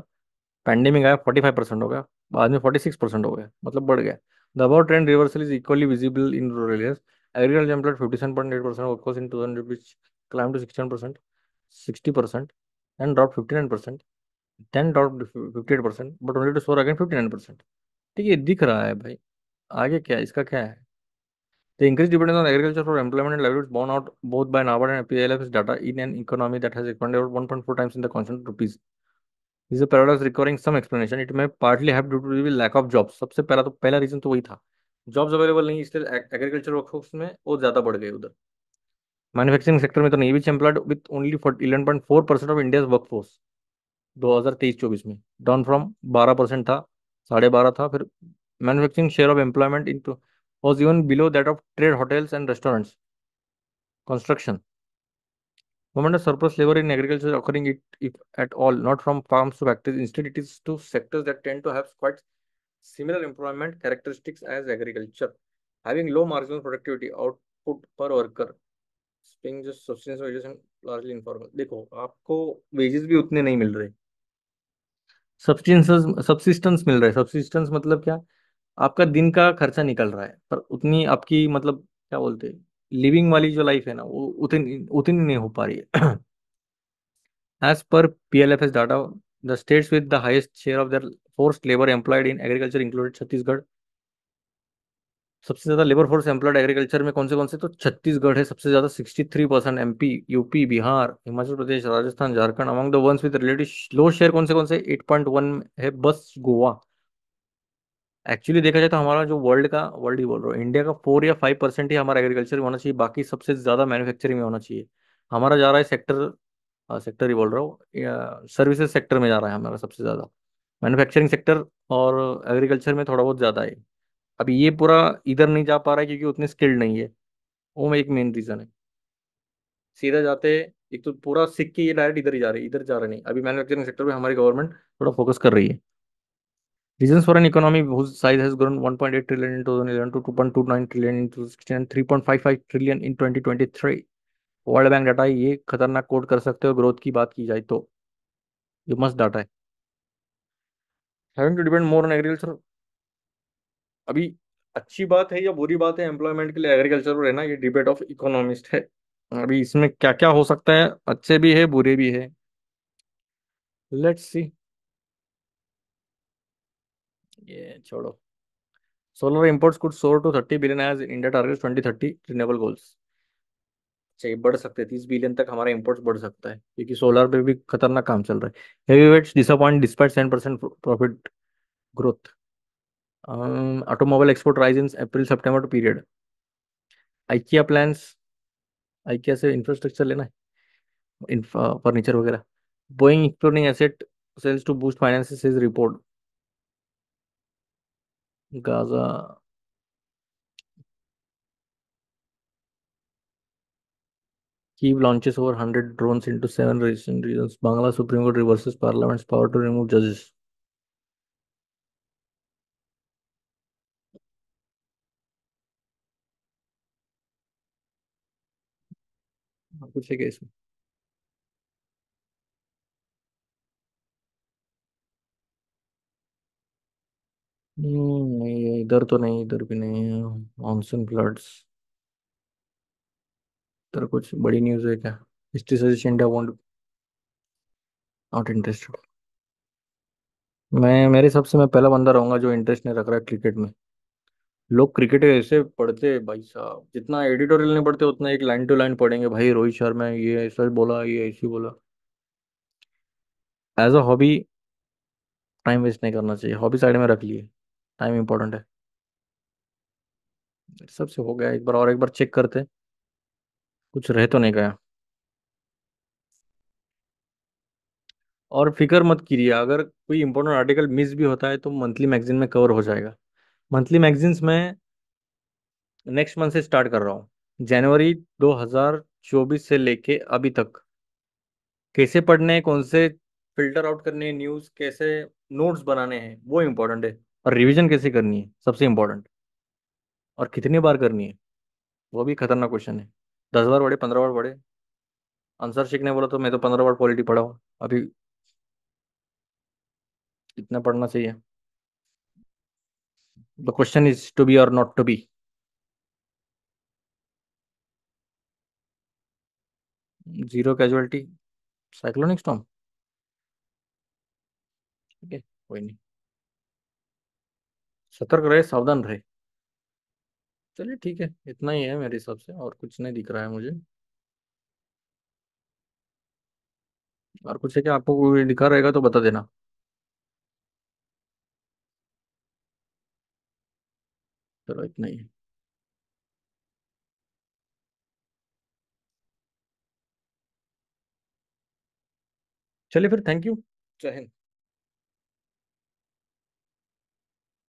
पैंडेमिक आया फोर्टी फाइव परसेंट हो गया बाद में फोर्टी सिक्स परसेंट हो गया मतलब बढ़ गया the above trend reversal is equally visible in rural areas agriculture employed fifty seven point eight percent workers in two thousand rupees climb to sixty percent sixty percent and drop fifty nine percent ten drop fifty eight percent but 58% to only again fifty nine percent ठीक है दिख रहा है भाई आगे क्या है इसका क्या है The increased dependence on agriculture for employment and livelihood is borne out both by NABARD and PLF's data in an economy that has expanded about 1.4 times in the constant rupees. This is a paradox requiring some explanation. It may partly have due to the lack of jobs. सबसे पहला तो पहला reason तो वही था jobs available नहीं इसलिए agriculture workforce में वो ज़्यादा बढ़ गए उधर मैन्युफैक्चरिंग सेक्टर में तो नहीं which employed with only eleven point four percent of India's workforce दो हज़ार तेईस चौबीस में डाउन फ्रॉम बारह परसेंट था साढ़े बारह था फिर manufacturing share of employment in was even below that of trade hotels and restaurants construction government surplus labour in agriculture according it if at all not from farms to factories instead it is to sectors that tend to have quite similar employment characteristics as agriculture having low marginal productivity output per worker स्पिंग just subsistence wages and largely informal देखो आपको wages भी उतने नहीं मिल रहे substances subsistence मिल रहा है subsistence मतलब क्या आपका दिन का खर्चा निकल रहा है पर उतनी आपकी मतलब क्या बोलते हैं लिविंग वाली जो लाइफ है ना वो उतनी उतनी नहीं हो पा रही है as per P L F S data the states with the highest share of their force labour employed in agriculture included Chhattisgarh सबसे ज्यादा लेबर फोर्स एम्प्लॉयड एग्रीकल्चर में कौन से कौन से तो छत्तीसगढ़ है सबसे ज्यादा sixty three percent MP UP Bihar Himachal Pradesh Rajasthan Jharkhand among the ones with relative low share कौन से कौन से एट पॉइंट वन है बस गोवा एक्चुअली देखा जाए तो हमारा जो वर्ल्ड का वर्ल्ड ही बोल रहा हूँ इंडिया का फोर या फाइव परसेंट ही हमारा एग्रीकल्चर में होना चाहिए बाकी सबसे ज्यादा मैन्युफैक्चरिंग में होना चाहिए हमारा जा रहा है सेक्टर सेक्टर ही बोल रहा हूँ सर्विसेज सेक्टर में जा रहा है हमारा सबसे ज्यादा मैन्युफैक्चरिंग सेक्टर और एग्रीकल्चर में थोड़ा बहुत ज्यादा है अभी ये पूरा इधर नहीं जा पा रहा है क्योंकि उतने स्किल्ड नहीं है वो एक मेन रीज़न है सीधा जाते एक तो पूरा सिख के ये डायरेक्ट इधर ही जा रही है इधर जा रहे नहीं अभी मैन्युफैक्चरिंग सेक्टर पे हमारी गवर्नमेंट थोड़ा फोकस कर रही है reason for an economy whose size has grown 1.8 trillion in 2011 to 2.29 trillion in 2016 and 3.55 trillion in 2023 world bank data ये खतरनाक कोड कर सकते हो ग्रोथ की बात की जाए तो ये मस्त डाटा है having to depend more on agriculture अभी अच्छी बात है या बुरी बात है एम्प्लॉयमेंट के लिए एग्रीकल्चर में रहना ये डिबेट ऑफ इकोनॉमिस्ट है अभी इसमें क्या क्या हो सकता है अच्छे भी है बुरे भी है लेट्स सी ये छोड़ो solar imports could soar to thirty billion as India target twenty thirty goals. Goals चाहिए बढ़ सकते तीस बिलियन तक हमारा इम्पोर्ट्स बढ़ सकता है क्योंकि सोलर पे भी खतरनाक काम चल रहा है heavyweights disappoint despite seven percent profit growth Um, automobile export rise in April-September period. IKEA plans IKEA से infrastructure Lena, है uh, furniture furniture Boeing exploring asset sales to boost finances finance report. Gaza. Gaza launches over 100 drones into seven regions. Bangla Supreme Court reverses parliament's power to remove judges. हाँ पूछेगा इसमें हम्म, नहीं इधर तो नहीं इधर भी नहीं है मानसून फ्लड्स इधर कुछ बड़ी न्यूज़ है क्या history suggestion India want not interested मैं मेरे हिसाब से मैं पहला बंदा रहूंगा जो इंटरेस्ट नहीं रख रहा है क्रिकेट में लोग क्रिकेट ऐसे पढ़ते भाई साहब जितना एडिटोरियल नहीं पढ़ते उतना एक लाइन टू लाइन पढ़ेंगे भाई रोहित शर्मा ये ऐसा बोला ये ऐसी बोला as a hobby time waste नहीं करना चाहिए हॉबी साइड में रख लिए टाइम इंपॉर्टेंट है सबसे हो गया एक बार और एक बार चेक करते कुछ रह तो नहीं गया और फिक्र मत कीजिए अगर कोई इंपॉर्टेंट आर्टिकल मिस भी होता है तो मंथली मैगजीन में कवर हो जाएगा मंथली मैगजीन्स में नेक्स्ट मंथ से स्टार्ट कर रहा हूँ जनवरी 2024 से लेके अभी तक कैसे पढ़ने हैं कौन से फिल्टर आउट करने हैं न्यूज़ कैसे नोट्स बनाने हैं वो इम्पोर्टेंट है और रिविजन कैसे करनी है सबसे इम्पोर्टेंट और कितनी बार करनी है वो भी खतरनाक क्वेश्चन है दस बार पढ़े पंद्रह बार पढ़े आंसर सीखने बोला तो मैं तो पंद्रह बार पॉलिटी पढ़ा हूँ अभी इतना पढ़ना चाहिए the question is to be or not to be zero casualty cyclonic storm okay koi nahi सतर्क रहे सावधान रहे चलिए ठीक है इतना ही है मेरे हिसाब से और कुछ नहीं दिख रहा है मुझे और कुछ है क्या आपको दिखा रहेगा तो बता देना चलो इतना ही चलिए फिर थैंक यू जय हिंद